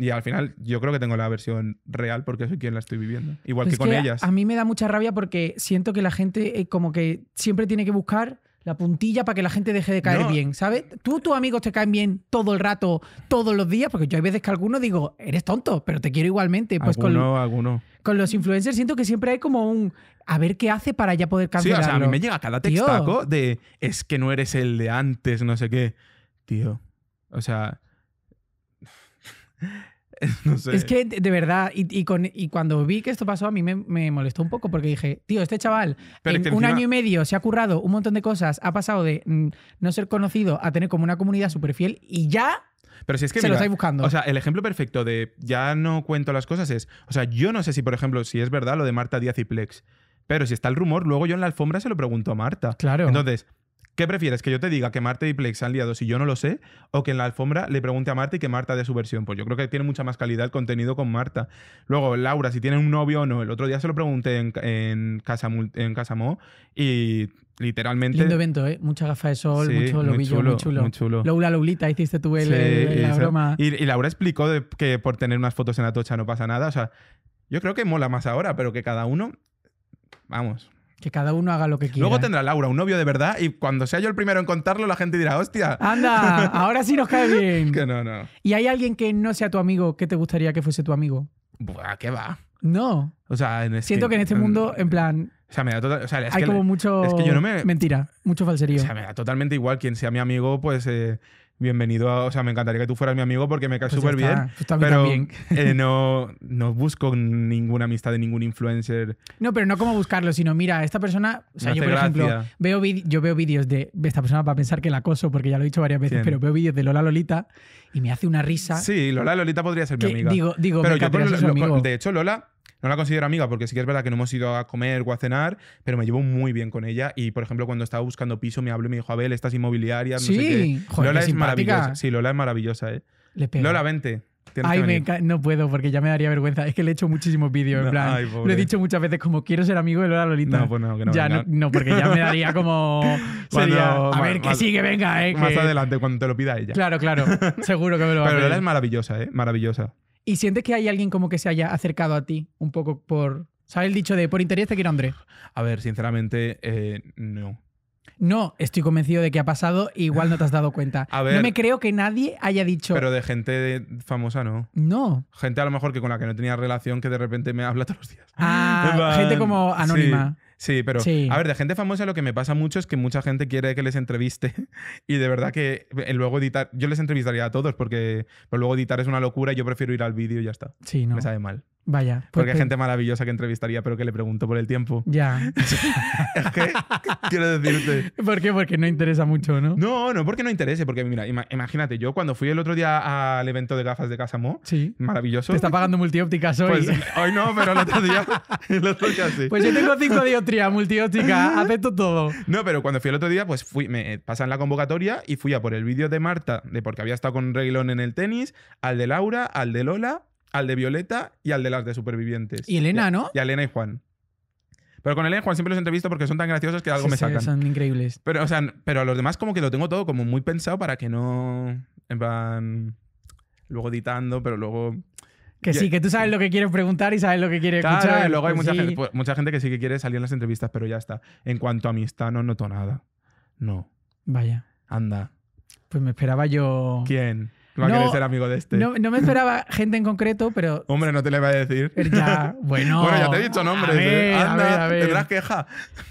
y al final yo creo que tengo la versión real porque soy quien la estoy viviendo. Igual pues que con ellas. A mí me da mucha rabia porque siento que la gente eh, como que siempre tiene que buscar la puntilla para que la gente deje de caer bien, ¿sabes? Tú, tus amigos te caen bien todo el rato, todos los días, porque yo hay veces que alguno digo, eres tonto, pero te quiero igualmente. Pues alguno, con, alguno. con los influencers siento que siempre hay como un a ver qué hace para ya poder cambiar Sí, o a mí me llega cada textaco de es que no eres el de antes, no sé qué. Tío, o sea, no sé. Es que, de verdad, y, cuando vi que esto pasó, a mí me, molestó un poco porque dije, tío, este chaval en un año y medio se ha currado un montón de cosas, ha pasado de mm, no ser conocido a tener como una comunidad super fiel y ya pero si es que. Se lo estáis buscando. O sea, el ejemplo perfecto de ya no cuento las cosas es. O sea, yo no sé si, por ejemplo, si es verdad lo de Marta Díaz y Plex. Pero si está el rumor, luego yo en la alfombra se lo pregunto a Marta. Claro. Entonces, ¿Qué prefieres? ¿Que yo te diga que Marta y Plex han liado si yo no lo sé? ¿O que en la alfombra le pregunte a Marta y que Marta dé su versión? Pues yo creo que tiene mucha más calidad el contenido con Marta. Luego, Laura, si tiene un novio o no. El otro día se lo pregunté en, Casa, en y literalmente. Lindo evento, ¿eh? Mucha gafa de sol, mucho lobillo, muy chulo. Muy chulo. hiciste tú el, la broma. Y, Laura explicó que por tener unas fotos en la tocha no pasa nada. O sea, yo creo que mola más ahora, pero que cada uno. Vamos, que cada uno haga lo que quiera. Luego tendrá Laura un novio de verdad y cuando sea yo el primero en contarlo, la gente dirá, hostia. Anda, ahora sí nos cae bien. que no, no. ¿Y hay alguien que no sea tu amigo que te gustaría que fuese tu amigo? Buah, ¿qué va? No. O sea, en este, Siento que en este mundo, en plan. O sea, me da total, o sea, Hay como mucho. Es que yo no me, mentira, mucho falserío. O sea, me da totalmente igual quien sea mi amigo, pues. Eh, bienvenido a. O sea, me encantaría que tú fueras mi amigo porque me caes súper bien. pero eh, no, no busco ninguna amistad de ningún influencer. No, pero no como buscarlo, sino mira, esta persona. O sea, yo, por ejemplo, veo yo veo vídeos de esta persona para pensar que la acoso, porque ya lo he dicho varias veces, pero veo vídeos de Lola Lolita y me hace una risa. Sí, Lola Lolita podría ser mi amiga. Digo, digo, pero yo de hecho, Lola no la considero amiga porque sí que es verdad que no hemos ido a comer o a cenar, pero me llevo muy bien con ella. Y por ejemplo, cuando estaba buscando piso, me habló y me dijo, Abel, estas inmobiliarias, sí, no sé qué. Lola es maravillosa. Sí, Lola es maravillosa, ¿eh? Lola, vente. no puedo porque ya me daría vergüenza. Es que le he hecho muchísimos vídeos. en plan, lo he dicho muchas veces como quiero ser amigo de Lola Lolita. No, pues no, que no. Ya no, porque ya me daría como. a ver, que sí, que venga, ¿eh? Más adelante, cuando te lo pida ella. Claro, claro. Seguro que me lo va Pero Lola es maravillosa, ¿eh? Maravillosa y sientes que hay alguien como que se haya acercado a ti un poco por... ¿Sabes el dicho de por interés te quiero André? A ver, sinceramente, eh, no. No, estoy convencido de que ha pasado, igual no te has dado cuenta. no me creo que nadie haya dicho. Pero de gente famosa no. No. Gente a lo mejor que con la que no tenía relación que de repente me habla todos los días. Ah, gente como anónima. Sí, pero a ver, de gente famosa lo que me pasa mucho es que mucha gente quiere que les entreviste y de verdad que eh, luego editar, yo les entrevistaría a todos porque pues luego editar es una locura y yo prefiero ir al vídeo y ya está. Sí, no. Me sabe mal. Vaya. porque pues hay gente maravillosa que entrevistaría, pero que le pregunto por el tiempo. Ya. es que, quiero decirte. ¿Por qué? Porque no interesa mucho, ¿no? No, no, porque no interese. Porque mira, imagínate, yo cuando fui el otro día al evento de gafas de Casamo, sí. maravilloso. Te está pagando multiópticas hoy. Pues, hoy no, pero el otro día, Pues yo tengo cinco dioptrías multióptica, acepto todo. No, pero cuando fui el otro día, pues fui, me eh, pasan la convocatoria y fui a por el vídeo de Marta, de porque había estado con Reglón en el tenis, al de Laura, al de Lola al de Violeta y al de las de Supervivientes. Y Elena, ¿no? Y a Elena y Juan. Pero con Elena y Juan siempre los entrevisto porque son tan graciosos que algo me sacan. Sí, son increíbles. Pero, o pero a los demás como que lo tengo todo como muy pensado para que no... van Luego editando, pero luego... Que sí, que tú sabes lo que quieres preguntar y sabes lo que quieres claro, Y luego hay pues mucha, gente, pues, mucha gente que sí que quiere salir en las entrevistas, pero ya está. En cuanto a amistad, no noto nada. No. Vaya. Anda. Pues me esperaba yo. ¿Quién? no, amigo de este. No, me esperaba gente en concreto, pero. Hombre, no te le voy a decir. Ya, bueno. bueno, ya te he dicho nombres. A ¿eh? ver, a ver, tendrás queja.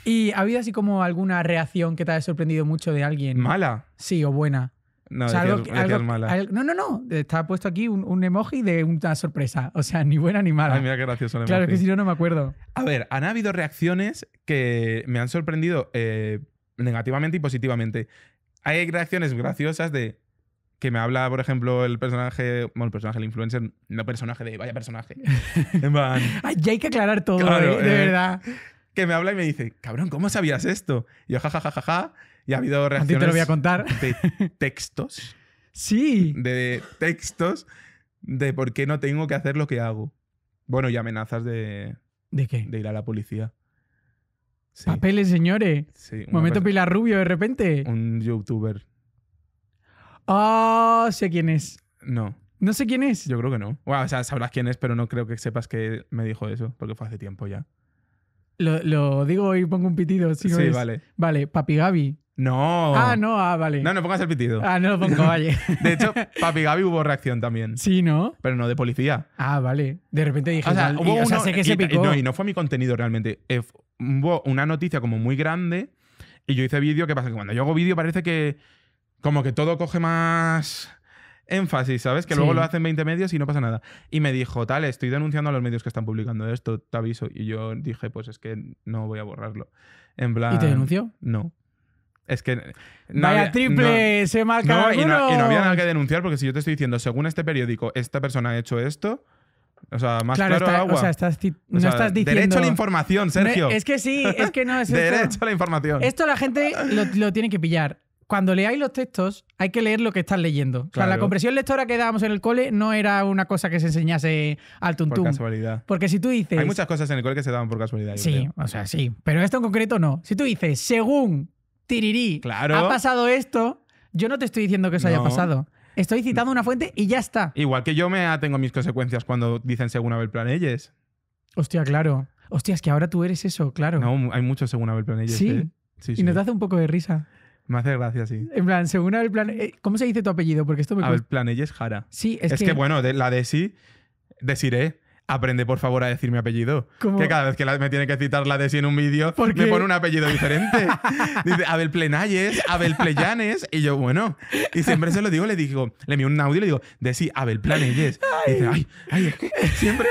¿Y ha habido así como alguna reacción que te haya sorprendido mucho de alguien? ¿Mala? Sí, o buena. No, o no, no, no. Está puesto aquí un, emoji de una sorpresa. O sea, ni buena ni mala. Ay, mira qué gracioso el Claro, que si no, no me acuerdo. A ver, han habido reacciones que me han sorprendido eh, negativamente y positivamente. Hay reacciones graciosas de que me habla, por ejemplo, el personaje, bueno, el personaje, el influencer, no personaje de, vaya personaje. ya hay que aclarar todo, ¿eh? de eh, verdad. Que me habla y me dice, cabrón, ¿cómo sabías esto? Y yo, jajajajaja, ja, y ha habido reacciones. te lo voy a contar. De textos. sí. De textos de por qué no tengo que hacer lo que hago. Bueno, y amenazas de. ¿De qué? De ir a la policía. Papeles, señores. Momento Pilar Rubio de repente. Un youtuber Ah, oh, sé quién es. No. No sé quién es. Yo creo que no. o sea, sabrás quién es, pero no creo que sepas que me dijo eso, porque fue hace tiempo ya. Lo, digo y pongo un pitido. sí. sí, vale. Vale, Papi Gaby. No. Ah, no, ah, vale. No, no pongas el pitido. Ah, no lo pongo, vale. de hecho, Papi Gaby hubo reacción también. Sí, ¿no? Pero no de policía. Ah, vale. De repente dije, o sea, hubo que se no, y no fue mi contenido realmente. Eh, hubo una noticia como muy grande y yo hice vídeo. ¿Qué pasa? Que cuando yo hago vídeo parece que como que todo coge más énfasis, ¿sabes? Que luego lo hacen 20 medios y no pasa nada. Y me dijo, tal, estoy denunciando a los medios que están publicando esto, te aviso. Y yo dije, pues es que no voy a borrarlo. En plan, ¿Y te denunció? No. Es que. Vaya triple, se marca. No y, no, había nada que denunciar, porque si yo te estoy diciendo, según este periódico, esta persona ha hecho esto. O sea, más claro, claro O sea, estás, no estás diciendo. Derecho a la información, Sergio. es que sí, es que no es. derecho a la información. Esto la gente lo, tiene que pillar cuando leáis los textos, hay que leer lo que estás leyendo. O sea, la compresión lectora que dábamos en el cole no era una cosa que se enseñase al tuntún. Por casualidad. Porque si tú dices. Hay muchas cosas en el cole que se daban por casualidad. sí, o sea, sí. Pero esto en concreto no. Si tú dices, según Tirirí, ha pasado esto, yo no te estoy diciendo que eso haya pasado. Estoy citando una fuente y ya está. Igual que yo me atengo mis consecuencias cuando dicen según Abel Planelles. Hostia, claro. Hostia, es que ahora tú eres eso, claro. No, hay mucho según Abel Planelles. Sí. ¿eh? Sí, Y nos hace un poco de risa. Me hace gracia, sí. En plan, según el plan. Eh, ¿Cómo se dice tu apellido? Porque esto me. Cuesta. el plan, ella es Jara. Sí, es, es que... bueno, la de sí, deciré aprende por favor a decir mi apellido. Que cada vez que me tiene que citar la de en un vídeo, me pone un apellido diferente. Dice Abel Plenayes, Abel Pleyanes, y yo, bueno. Y siempre se lo digo, le digo, le envío un audio y le digo, Desi Abel Plenayes. Y dice, ay, ay, siempre.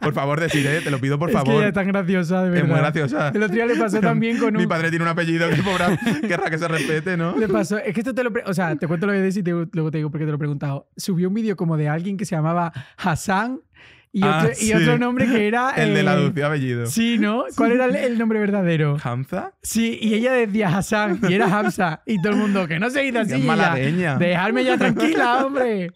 por favor, decir, te lo pido por es favor. Que ella es tan graciosa, de verdad. Es muy graciosa. El otro día le pasó también con un. Mi padre tiene un apellido que pobre, querrá que se respete, ¿no? Le pasó. Es que esto te lo. O sea, te cuento lo de Desi y luego te digo por qué te lo he preguntado. Subió un vídeo como de alguien que se llamaba Hassan Ah, y, otro, nombre que era... el de la eh, Dulce Apellido. Sí, ¿no? ¿Cuál era el, nombre verdadero? ¿Hamza? Sí, y ella decía Hassan y era Hamza. Y todo el mundo, que no se hizo así. Dejarme ya tranquila, hombre.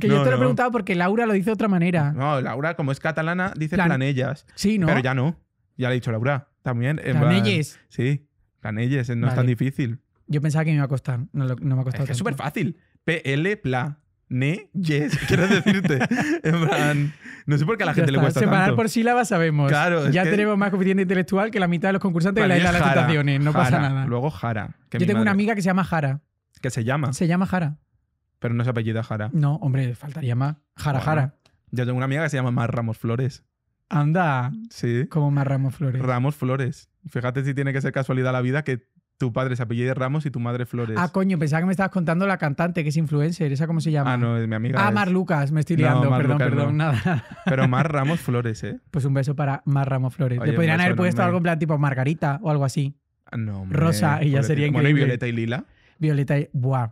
Que yo te lo he preguntado porque Laura lo dice de otra manera. No, Laura, como es catalana, dice planellas. Sí, ¿no? Pero ya no. Ya le he dicho Laura también. Planelles. Sí, planelles. Eh, no es tan difícil. Yo pensaba que me iba a costar. No, me ha costado. Es es súper fácil. PL, pla ne, yes, quiero decirte. en plan, no sé por qué a la gente le cuesta Separar por sílabas sabemos. Claro. Ya tenemos más coeficiente intelectual que la mitad de los concursantes de la de las citaciones. No pasa nada. Luego Jara. Yo tengo una amiga que se llama Jara. ¿Que se llama? Se llama Jara. Pero no se apellida Jara. No, hombre, faltaría más. Jara, Jara. Yo tengo una amiga que se llama Mar Ramos Flores. Anda. Sí. Como más Ramos Flores. Ramos Flores. Fíjate si tiene que ser casualidad la vida que tu padre se apellida Ramos y tu madre Flores. Ah, coño, pensaba que me estabas contando la cantante que es influencer. ¿Esa cómo se llama? Ah, no, es mi amiga. Ah, Mar Lucas, me estoy liando. perdón, perdón, nada. Pero Mar Ramos Flores, ¿eh? Pues un beso para Mar Ramos Flores. Le podrían haber puesto algo en plan tipo Margarita o algo así. Ah, no, hombre, Rosa, y ya sería increíble. Bueno, Violeta y Lila. Violeta y... Buah.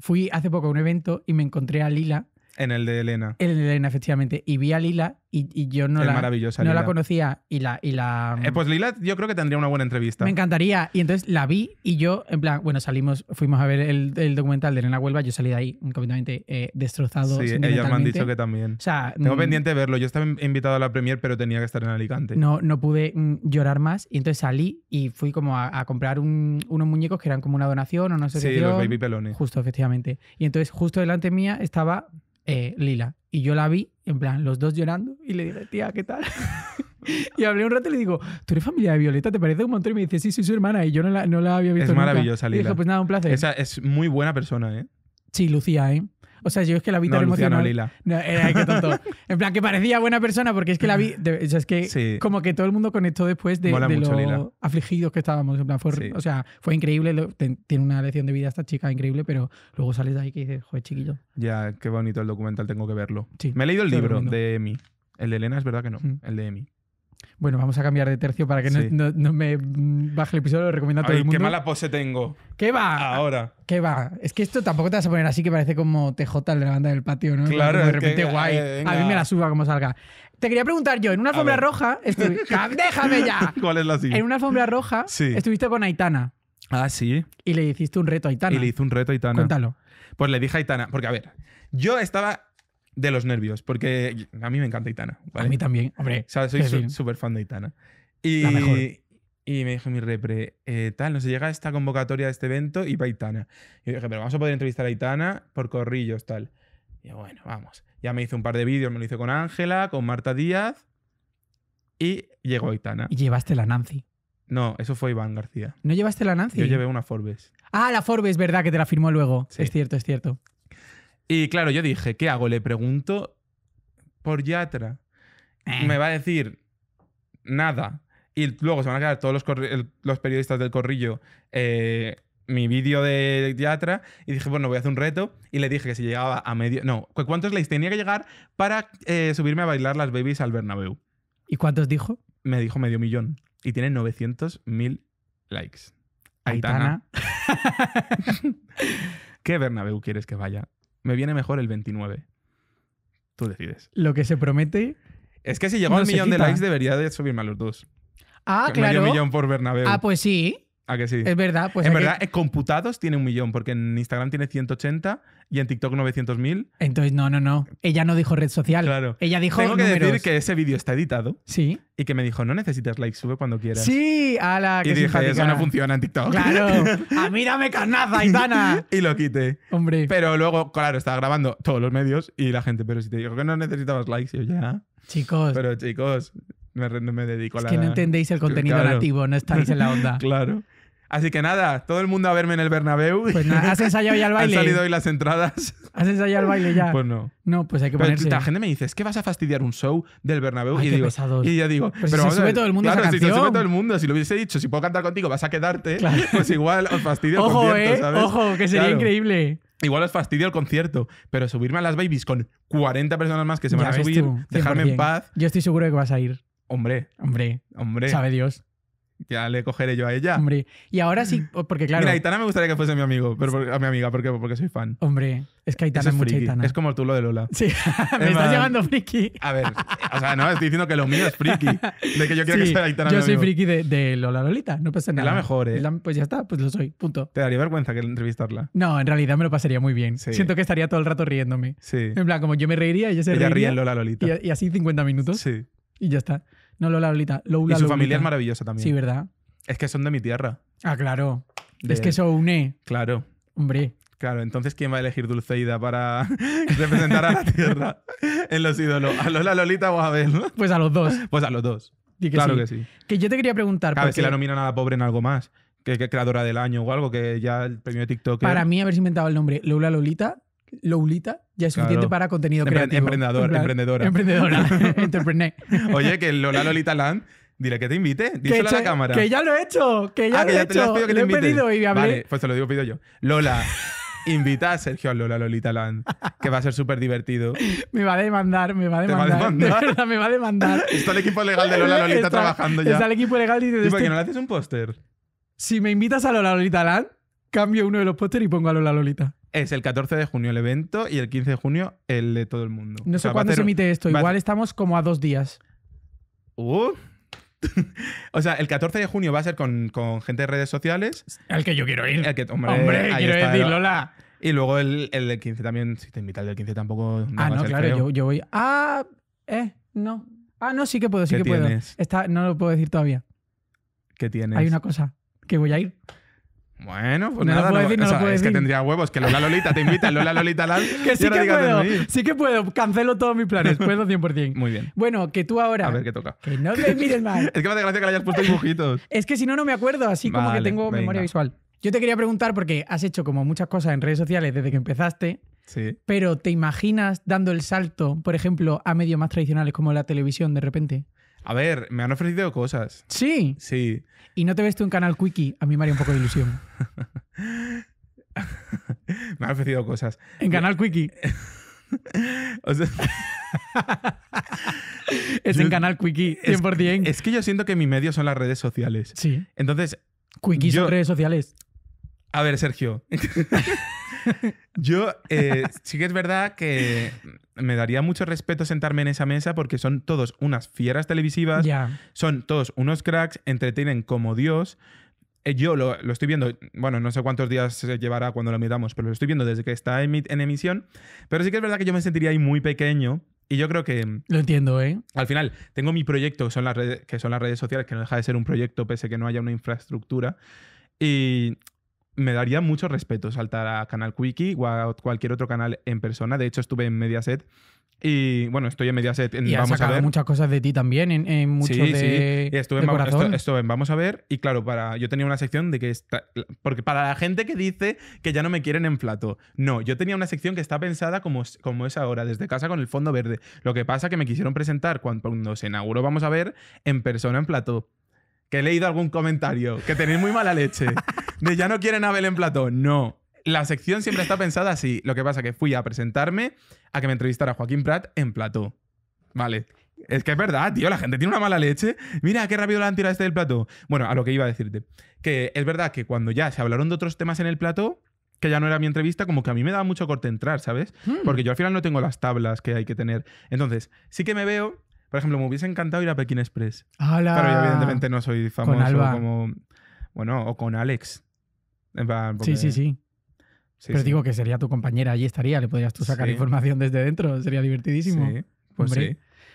Fui hace poco a un evento y me encontré a Lila en el de Elena. En el de Elena, efectivamente. Y vi a Lila y, yo no, la, no la conocía. Y la. Y la eh, pues Lila, yo creo que tendría una buena entrevista. Me encantaría. Y entonces la vi y yo, en plan, bueno, salimos, fuimos a ver el, documental de Elena Huelva. Yo salí de ahí completamente eh, destrozado. Sí, ellos me han dicho que también. Tengo mm, pendiente de verlo. Yo estaba invitado a la premier, pero tenía que estar en Alicante. No, no pude mm, llorar más. Y entonces salí y fui como a, comprar unos muñecos que eran como una donación o no sé qué. Sí, los baby pelones. Justo, efectivamente. Y entonces, justo delante mía estaba eh, Lila. Y yo la vi, en plan, los dos llorando, y le dije, tía, ¿qué tal? y hablé un rato y le digo, ¿tú eres familia de Violeta? ¿Te parece un montón? Y me dice, sí, soy su hermana, y yo no la, no había visto. Es maravillosa, Lila. pues nada, un placer. Esa es muy buena persona, ¿eh? Sí, Lucía, ¿eh? O sea, yo es que la vi no, tan emocional. Lila. No, era que tonto. en plan, que parecía buena persona porque es que la vi. o sea, es que como que todo el mundo conectó después de, de afligidos que estábamos. En plan, fue, O sea, fue increíble. tiene una lección de vida esta chica increíble, pero luego sales de ahí que dices, joder, chiquillo. Ya, qué bonito el documental, tengo que verlo. Sí, Me he leído el libro de Emi. El de Elena es verdad que no, mm. el de Emi. Bueno, vamos a cambiar de tercio para que no, me baje el episodio, lo recomiendo a todo el mundo. qué mala pose tengo. ¿Qué va? Ahora. ¿Qué va? Es que esto tampoco te vas a poner así que parece como TJ de la banda del patio, ¿no? Claro. de repente, eh, guay. Eh, a mí me la suba como salga. Te quería preguntar yo, en una alfombra roja. ¡Déjame ya! ¿Cuál es la siguiente? En una alfombra roja sí. estuviste con Aitana. Ah, sí. Y le hiciste un reto a Aitana. Y le hice un reto a Aitana. Cuéntalo. Pues le dije a Aitana, porque a ver, yo estaba de los nervios, porque a mí me encanta Itana. A mí también, hombre. O sea, soy súper fan de Itana. Y, me dijo mi repre, eh, tal, nos llega esta convocatoria de este evento y va Itana. Y yo dije, pero vamos a poder entrevistar a Itana por corrillos, tal. Y bueno, vamos. Ya me hizo un par de vídeos, me lo hizo con Ángela, con Marta Díaz y llegó Itana. Y llevaste la Nancy. No, eso fue Iván García. ¿No llevaste la Nancy? Yo llevé una Forbes. Ah, la Forbes, verdad, que te la firmó luego. Es cierto, es cierto. Y claro, yo dije, ¿qué hago? Le pregunto por Yatra. Eh. Me va a decir nada. Y luego se van a quedar todos los, periodistas del corrillo eh, mi vídeo de Yatra. Y dije, bueno, voy a hacer un reto. Y le dije que si llegaba a medio. No, ¿cuántos likes tenía que llegar para eh, subirme a bailar las babies al Bernabéu? ¿Y cuántos dijo? Me dijo medio millón. Y tiene 900.000 likes. Aitana. ¿Qué Bernabéu quieres que vaya? me viene mejor el 29. Tú decides. Lo que se promete. Es que si llegó al millón de likes debería de subirme a los dos. Ah, claro. millón por Bernabéu. Ah, pues sí. ¿A que sí? Es verdad, pues. En verdad, eh, computados tiene un millón, porque en Instagram tiene 180 y en TikTok 900.000. Entonces, no, no, no. Ella no dijo red social. Claro. Ella dijo. Tengo que decir que ese vídeo está editado. Sí. Y que me dijo, no necesitas likes, sube cuando quieras. Sí, a la que Y dije, eso no funciona en TikTok. Claro. a mí dame carnaza, Itana. y lo quité. Hombre. Pero luego, claro, estaba grabando todos los medios y la gente, pero si te digo que no necesitabas likes, yo ya. Chicos. Pero chicos, me, dedico a la. Es que no entendéis el contenido nativo, no estáis en la onda. claro. Así que nada, todo el mundo a verme en el Bernabéu. Pues nada, ¿has ensayado ya el baile? ¿Han salido hoy las entradas? ¿Has ensayado el baile ya? Pues no. No, pues hay que pero ponerse. La gente me dice, es que vas a fastidiar un show del Bernabéu. y, digo, y yo digo, pero, si se sube todo el mundo Claro, a esa si se sube todo el mundo, si lo hubiese dicho, si puedo cantar contigo, vas a quedarte, claro. pues igual os fastidio ojo, concierto, eh, ¿sabes? Ojo, que sería increíble. Igual os fastidio el concierto, pero subirme a las babies con 40 personas más que se van a subir, dejarme en paz. Yo estoy seguro de que vas a ir. Hombre, hombre, hombre. Sabe Dios. Ya le cogeré yo a ella. Hombre, y ahora sí, porque claro. Mira, Aitana me gustaría que fuese mi amigo, pero a mi amiga, porque, porque soy fan. Hombre, es que Aitana es mucha Aitana. Es como tú lo de Lola. Sí, me estás llamando friki. A ver, o sea, no, estoy diciendo que lo mío es friki. De que yo quiero que sea Aitana. Yo soy friki de, de, Lola Lolita, no pasa nada. Es La mejor, ¿eh? pues ya está, pues lo soy, punto. ¿Te daría vergüenza que entrevistarla? No, en realidad me lo pasaría muy bien. Siento que estaría todo el rato riéndome. Sí. En plan, como yo me reiría, ella se ella reiría. Ella ríe en Lola Lolita. Y, y así 50 minutos. Sí. Y ya está. No Lola Lolita, Y su familia es maravillosa también. Sí, ¿verdad? Es que son de mi tierra. Ah, claro. Es que eso une. Claro. Hombre. Claro, entonces ¿quién va a elegir Dulceida para representar a la tierra en los ídolos? ¿A Lola Lolita o a Abel? Pues a los dos. Pues a los dos. claro que sí. Que yo te quería preguntar. Cada la nominan a la pobre en algo más. Que, creadora del año o algo, que ya el premio de TikTok. Para mí, haberse inventado el nombre Lola Lolita Lolita ya es suficiente para contenido creativo. Emprendedor, emprendedora. Emprendedora, entrepreneur. Oye, que Lola Lolita Land, dile que te invite, díselo a la cámara. Que ya lo he hecho, que ya ah, lo que he hecho. pedido que te he pedido Vale, pues te lo digo, pido yo. Lola, invita a Sergio a Lola Lolita Land, que va a ser súper divertido. me va a demandar, me va a demandar. me va a demandar. Está el equipo legal de Lola Lolita trabajando ya. Está el equipo legal y... dice: por qué no le haces un póster? Si me invitas a Lola Lolita Land, cambio uno de los pósters y pongo a Lola Lolita. Es el 14 de junio el evento y el 15 de junio el de todo el mundo. No sé cuándo se emite esto, igual estamos como a dos días. Uh. o sea, el 14 de junio va a ser con, gente de redes sociales. El que yo quiero ir. El que, hombre, quiero está, Y luego el, el, 15 también, si te invita el del 15 tampoco. ah, no, claro, yo, voy. Ah, eh, no. Ah, no, sí que puedo, sí que puedo. no lo puedo decir todavía. ¿Qué tienes? Hay una cosa, que voy a ir. Bueno, pues no nada, lo puedo no, es que tendría huevos, que Lola Lolita te invita, Lola Lolita que sí que puedo, sí que puedo, cancelo todos mis planes, puedo 100%. Muy bien. Bueno, que tú ahora... A ver qué toca. Que no te mires mal. es que me hace gracia que le hayas puesto dibujitos. es que si no, no me acuerdo, así como que tengo memoria visual. Yo te quería preguntar, porque has hecho como muchas cosas en redes sociales desde que empezaste, sí. pero ¿te imaginas dando el salto, por ejemplo, a medios más tradicionales como la televisión de repente? A ver, me han ofrecido cosas. Sí. Sí. ¿Y no te ves tú en Canal Quickie? A mí me haría un poco de ilusión. me han ofrecido cosas. En Canal Quickie. es en Canal Quickie, 100%. Es, que yo siento que mi medio son las redes sociales. Sí. Entonces... Quickie son redes sociales. A ver, Sergio. Yo eh, sí que es verdad que me daría mucho respeto sentarme en esa mesa porque son todos unas fieras televisivas, son todos unos cracks, entretienen como Dios. Eh, yo lo, lo, estoy viendo, bueno, no sé cuántos días se llevará cuando lo midamos, pero lo estoy viendo desde que está en, emisión. Pero sí que es verdad que yo me sentiría ahí muy pequeño y yo creo que. Lo entiendo, ¿eh? Al final, tengo mi proyecto, que son las redes, que son las redes sociales, que no deja de ser un proyecto pese que no haya una infraestructura. Y me daría mucho respeto saltar a Canal Quickie o a cualquier otro canal en persona. De hecho, estuve en Mediaset y bueno, estoy en Mediaset. y vamos a ver. muchas cosas de ti también, en, en muchos de, sí. estuve, en, corazón. Estuve Vamos a ver. Y claro, para, yo tenía una sección de que. porque para la gente que dice que ya no me quieren en plato. No, yo tenía una sección que está pensada como, como es ahora, desde casa con el fondo verde. Lo que pasa que me quisieron presentar cuando, nos se inauguró Vamos a ver en persona en plato. Que he leído algún comentario, que tenéis muy mala leche. de ya no quieren a en Plató. No. La sección siempre está pensada así. Lo que pasa es que fui a presentarme a que me entrevistara Joaquín Prat en Plató. Vale. Es que es verdad, tío, la gente tiene una mala leche. Mira qué rápido la han tirado este del plató. Bueno, a lo que iba a decirte. Que es verdad que cuando ya se hablaron de otros temas en el plató, que ya no era mi entrevista, como que a mí me daba mucho corte entrar, ¿sabes? Hmm. Porque yo al final no tengo las tablas que hay que tener. Entonces, sí que me veo. Por ejemplo, me hubiese encantado ir a Pekín Express. Pero yo evidentemente no soy famoso como. Bueno, o con Alex. Sí, sí, sí. Pero digo que sería tu compañera, allí estaría, le podrías tú sacar información desde dentro, sería divertidísimo. pues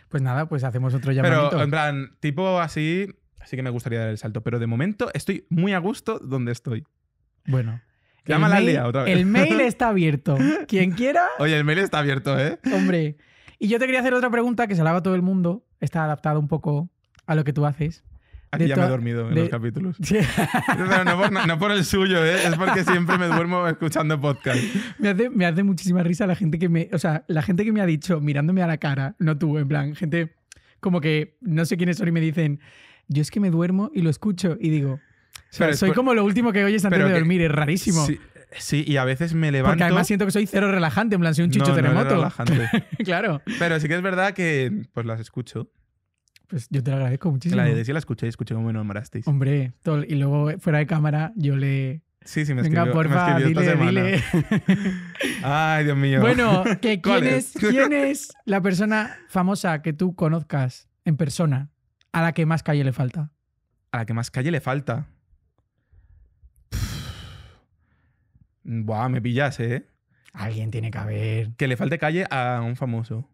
Pues nada, pues hacemos otro llamamiento. Pero en plan, tipo así, así que me gustaría dar el salto. Pero de momento estoy muy a gusto donde estoy. Bueno. Llámala la día otra vez. El mail está abierto. Quien quiera. Oye, el mail está abierto, ¿eh? Hombre. Y yo te quería hacer otra pregunta que se la todo el mundo. Está adaptado un poco a lo que tú haces. Aquí ya me he dormido en los capítulos. no, por, el suyo, ¿eh? es porque siempre me duermo escuchando podcast. Me hace, muchísima risa la gente que me. O sea, la gente que me ha dicho mirándome a la cara, no tú, en plan, gente como que no sé quiénes son y me dicen, yo es que me duermo y lo escucho y digo, soy como lo último que oyes antes de dormir, es rarísimo. Sí, y a veces me levanto. Porque además siento que soy cero relajante, en plan, soy un chicho terremoto. relajante. claro. Pero sí que es verdad que pues las escucho pues yo te lo agradezco muchísimo. La de sí la escuché y escuché cómo me nombrasteis. Hombre, y luego eh, fuera de cámara yo le... Sí, sí, me escribió, Venga, por favor dile, esta Ay, Dios mío. Bueno, que, ¿quién, es? ¿quién es la persona famosa que tú conozcas en persona a la que más calle le falta? A la que más calle le falta. Buah, me pillas, ¿eh? Alguien tiene que haber. Que le falte calle a un famoso.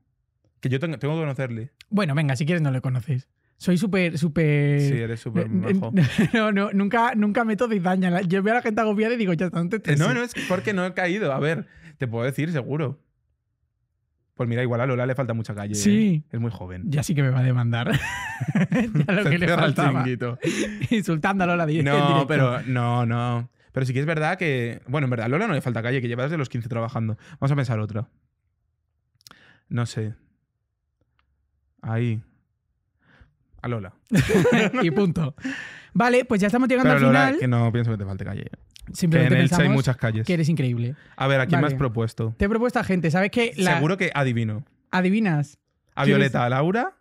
Que yo tengo que conocerle. Bueno, venga, si quieres no lo conoces. Soy súper, súper. Sí, eres súper No, no, nunca, nunca meto daña. Yo veo a la gente agobiada y digo, ya está, no No, no, es porque no he caído. A ver, te puedo decir, seguro. Pues mira, igual a Lola le falta mucha calle. ¿eh? Sí. Es muy joven. Ya sí que me va a demandar. ya lo que le falta. Insultando a Lola No, pero no, no. Pero sí que es verdad que. Bueno, en verdad, a Lola no le falta calle, que lleva desde los 15 trabajando. Vamos a pensar otra. No sé. Ahí. A Lola. y punto. Vale, pues ya estamos llegando al final. que no pienso que te falte calle. Simplemente que en hay muchas calles. Que eres increíble. A ver, ¿a quién me has propuesto? Te he propuesto a gente. ¿Sabes qué? Seguro que adivino. ¿Adivinas? ¿A Violeta, a Laura?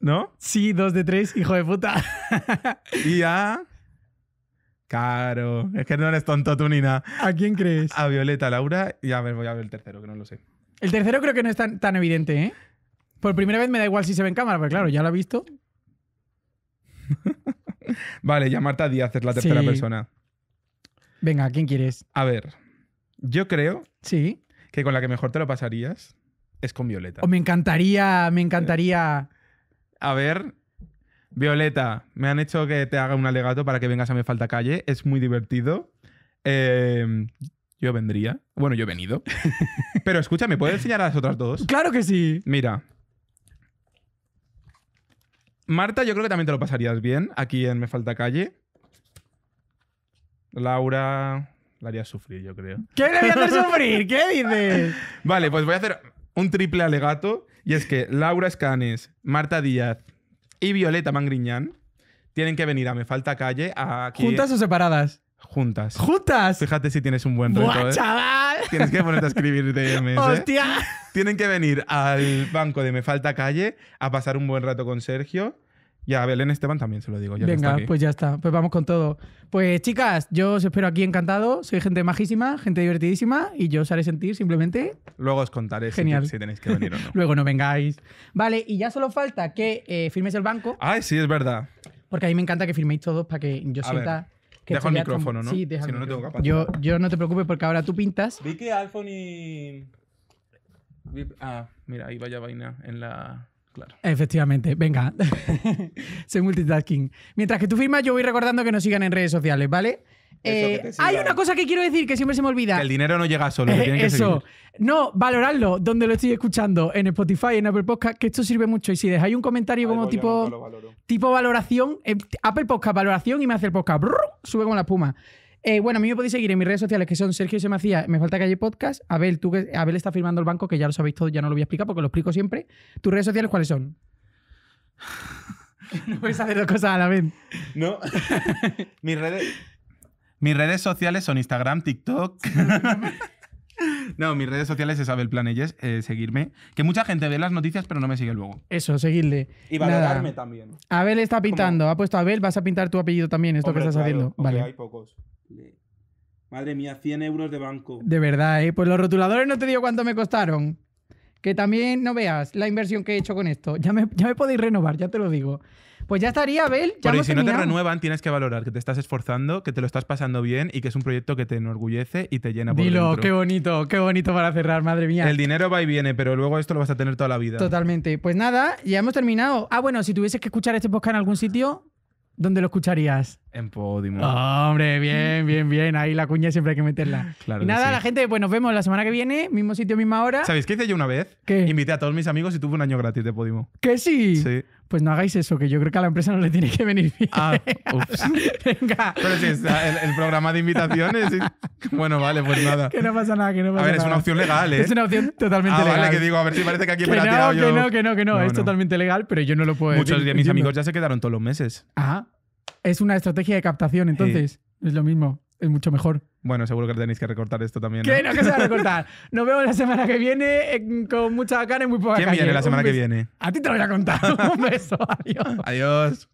¿No? Sí, dos de tres, hijo de puta. y a. Claro, es que no eres tonto tú, Nina. ¿A quién crees? A Violeta, Laura y a ver, voy a ver el tercero, que no lo sé. El tercero creo que no es tan evidente, ¿eh? Por primera vez me da igual si se ve en cámara, pero claro, ya la ha visto. vale, ya Marta Díaz es la tercera persona. Venga, ¿quién quieres? A ver, yo creo sí. que con la que mejor te lo pasarías es con Violeta. O oh, me encantaría, me encantaría. A ver, Violeta, me han hecho que te haga un alegato para que vengas a Me Falta Calle. Es muy divertido. Em, yo vendría. Bueno, yo he venido. Pero escúchame, puedes enseñar a las otras dos? Claro que sí. Mira, Marta, yo creo que también te lo pasarías bien aquí en Me Falta Calle. Laura, la harías sufrir, yo creo. ¿Qué le voy sufrir? ¿Qué dices? Vale, pues voy a hacer un triple alegato. Y es que Laura Escanes, Marta Díaz y Violeta Mangriñán tienen que venir a Me Falta Calle a ¿Juntas o separadas? Juntas. ¡Juntas! Fíjate si tienes un buen reto. ¿eh? chaval! Tienes que ponerte a escribir DMs. ¿eh? ¡Hostia! Tienen que venir al banco de Me Falta Calle a pasar un buen rato con Sergio. Y a Belén Esteban también se lo digo. Venga, pues ya está. Pues vamos con todo. Pues chicas, yo os espero aquí encantado. Soy gente majísima, gente divertidísima y yo os haré sentir simplemente. Luego os contaré Genial. Si, tenéis que venir o no. Luego no vengáis. Vale, y ya solo falta que eh, firmes el banco. Ay, sí, es verdad. Porque a mí me encanta que firméis todos para que yo deja el micrófono, ¿no? Sí, deja Yo, yo no te preocupes porque ahora tú pintas. Vi que iPhone y. Ah, mira, ahí vaya vaina en la. Claro. Efectivamente, venga. Soy multitasking. Mientras que tú firmas, yo voy recordando que nos sigan en redes sociales, ¿vale? Eh, hay una cosa que quiero decir que siempre se me olvida. el dinero no llega solo. Eso. No, valorarlo donde lo estoy escuchando, en Spotify, en Apple Podcast, que esto sirve mucho. Y si dejáis un comentario como tipo, tipo valoración, eh, Apple Podcast, valoración y me hace el podcast. sube como la puma eh, bueno, a mí me podéis seguir en mis redes sociales que son Sergio Se Macía, Me Falta que haya Podcast. Abel, tú, Abel está firmando el banco, que ya lo sabéis todo ya no lo voy a explicar porque lo explico siempre. ¿Tus redes sociales cuáles son? no puedes hacer dos cosas a la vez. No. mis redes. Mis redes sociales son Instagram, TikTok. No, mis redes sociales es Abel Planelles, eh, seguirme. Que mucha gente ve las noticias, pero no me sigue luego. Eso, seguirle. Y valorarme también. Abel está pintando, ha puesto Abel, vas a pintar tu apellido también, esto que estás haciendo. Vale. Hay pocos. Madre mía, 100 euros de banco. De verdad, ¿eh? Pues los rotuladores no te digo cuánto me costaron. Que también no veas la inversión que he hecho con esto. Ya me, ya me podéis renovar, ya te lo digo. Pues ya estaría, Abel. Pero si no te renuevan, tienes que valorar que te estás esforzando, que te lo estás pasando bien y que es un proyecto que te enorgullece y te llena por Dilo, qué bonito, qué bonito para cerrar, madre mía. El dinero va y viene, pero luego esto lo vas a tener toda la vida. Totalmente. Pues nada, ya hemos terminado. Ah, bueno, si tuvieses que escuchar este podcast en algún sitio, ¿dónde lo escucharías? En Podimo. hombre, bien, bien, bien. Ahí la cuña siempre hay que meterla. Claro y nada, la gente, pues nos vemos la semana que viene, mismo sitio, misma hora. ¿Sabéis qué hice yo una vez? ¿Qué? Invité a todos mis amigos y tuve un año gratis de Podimo. ¿Qué sí? Sí. Pues no hagáis eso, que yo creo que a la empresa no le tiene que venir bien. Ah, ups. Venga. Pero si es el, programa de invitaciones. Bueno, vale, pues nada. Que no pasa nada, que no pasa nada. A ver, es una opción legal, ¿eh? Es una opción totalmente ah, legal. Vale, que digo, a ver si parece que aquí que me no, he tirado que yo. No, que no, que no, Es totalmente legal, pero yo no lo puedo decir. Muchos de mis amigos ya se quedaron todos los meses. Ah. Es una estrategia de captación, entonces. Es lo mismo. Es mucho mejor. Bueno, seguro que tenéis que recortar esto también. ¿no? Que no, que se va a recortar. Nos vemos la semana que viene con mucha cara y muy poca ¿Quién viene la semana que viene? A ti te lo voy a contar. Un beso. Adiós. Adiós.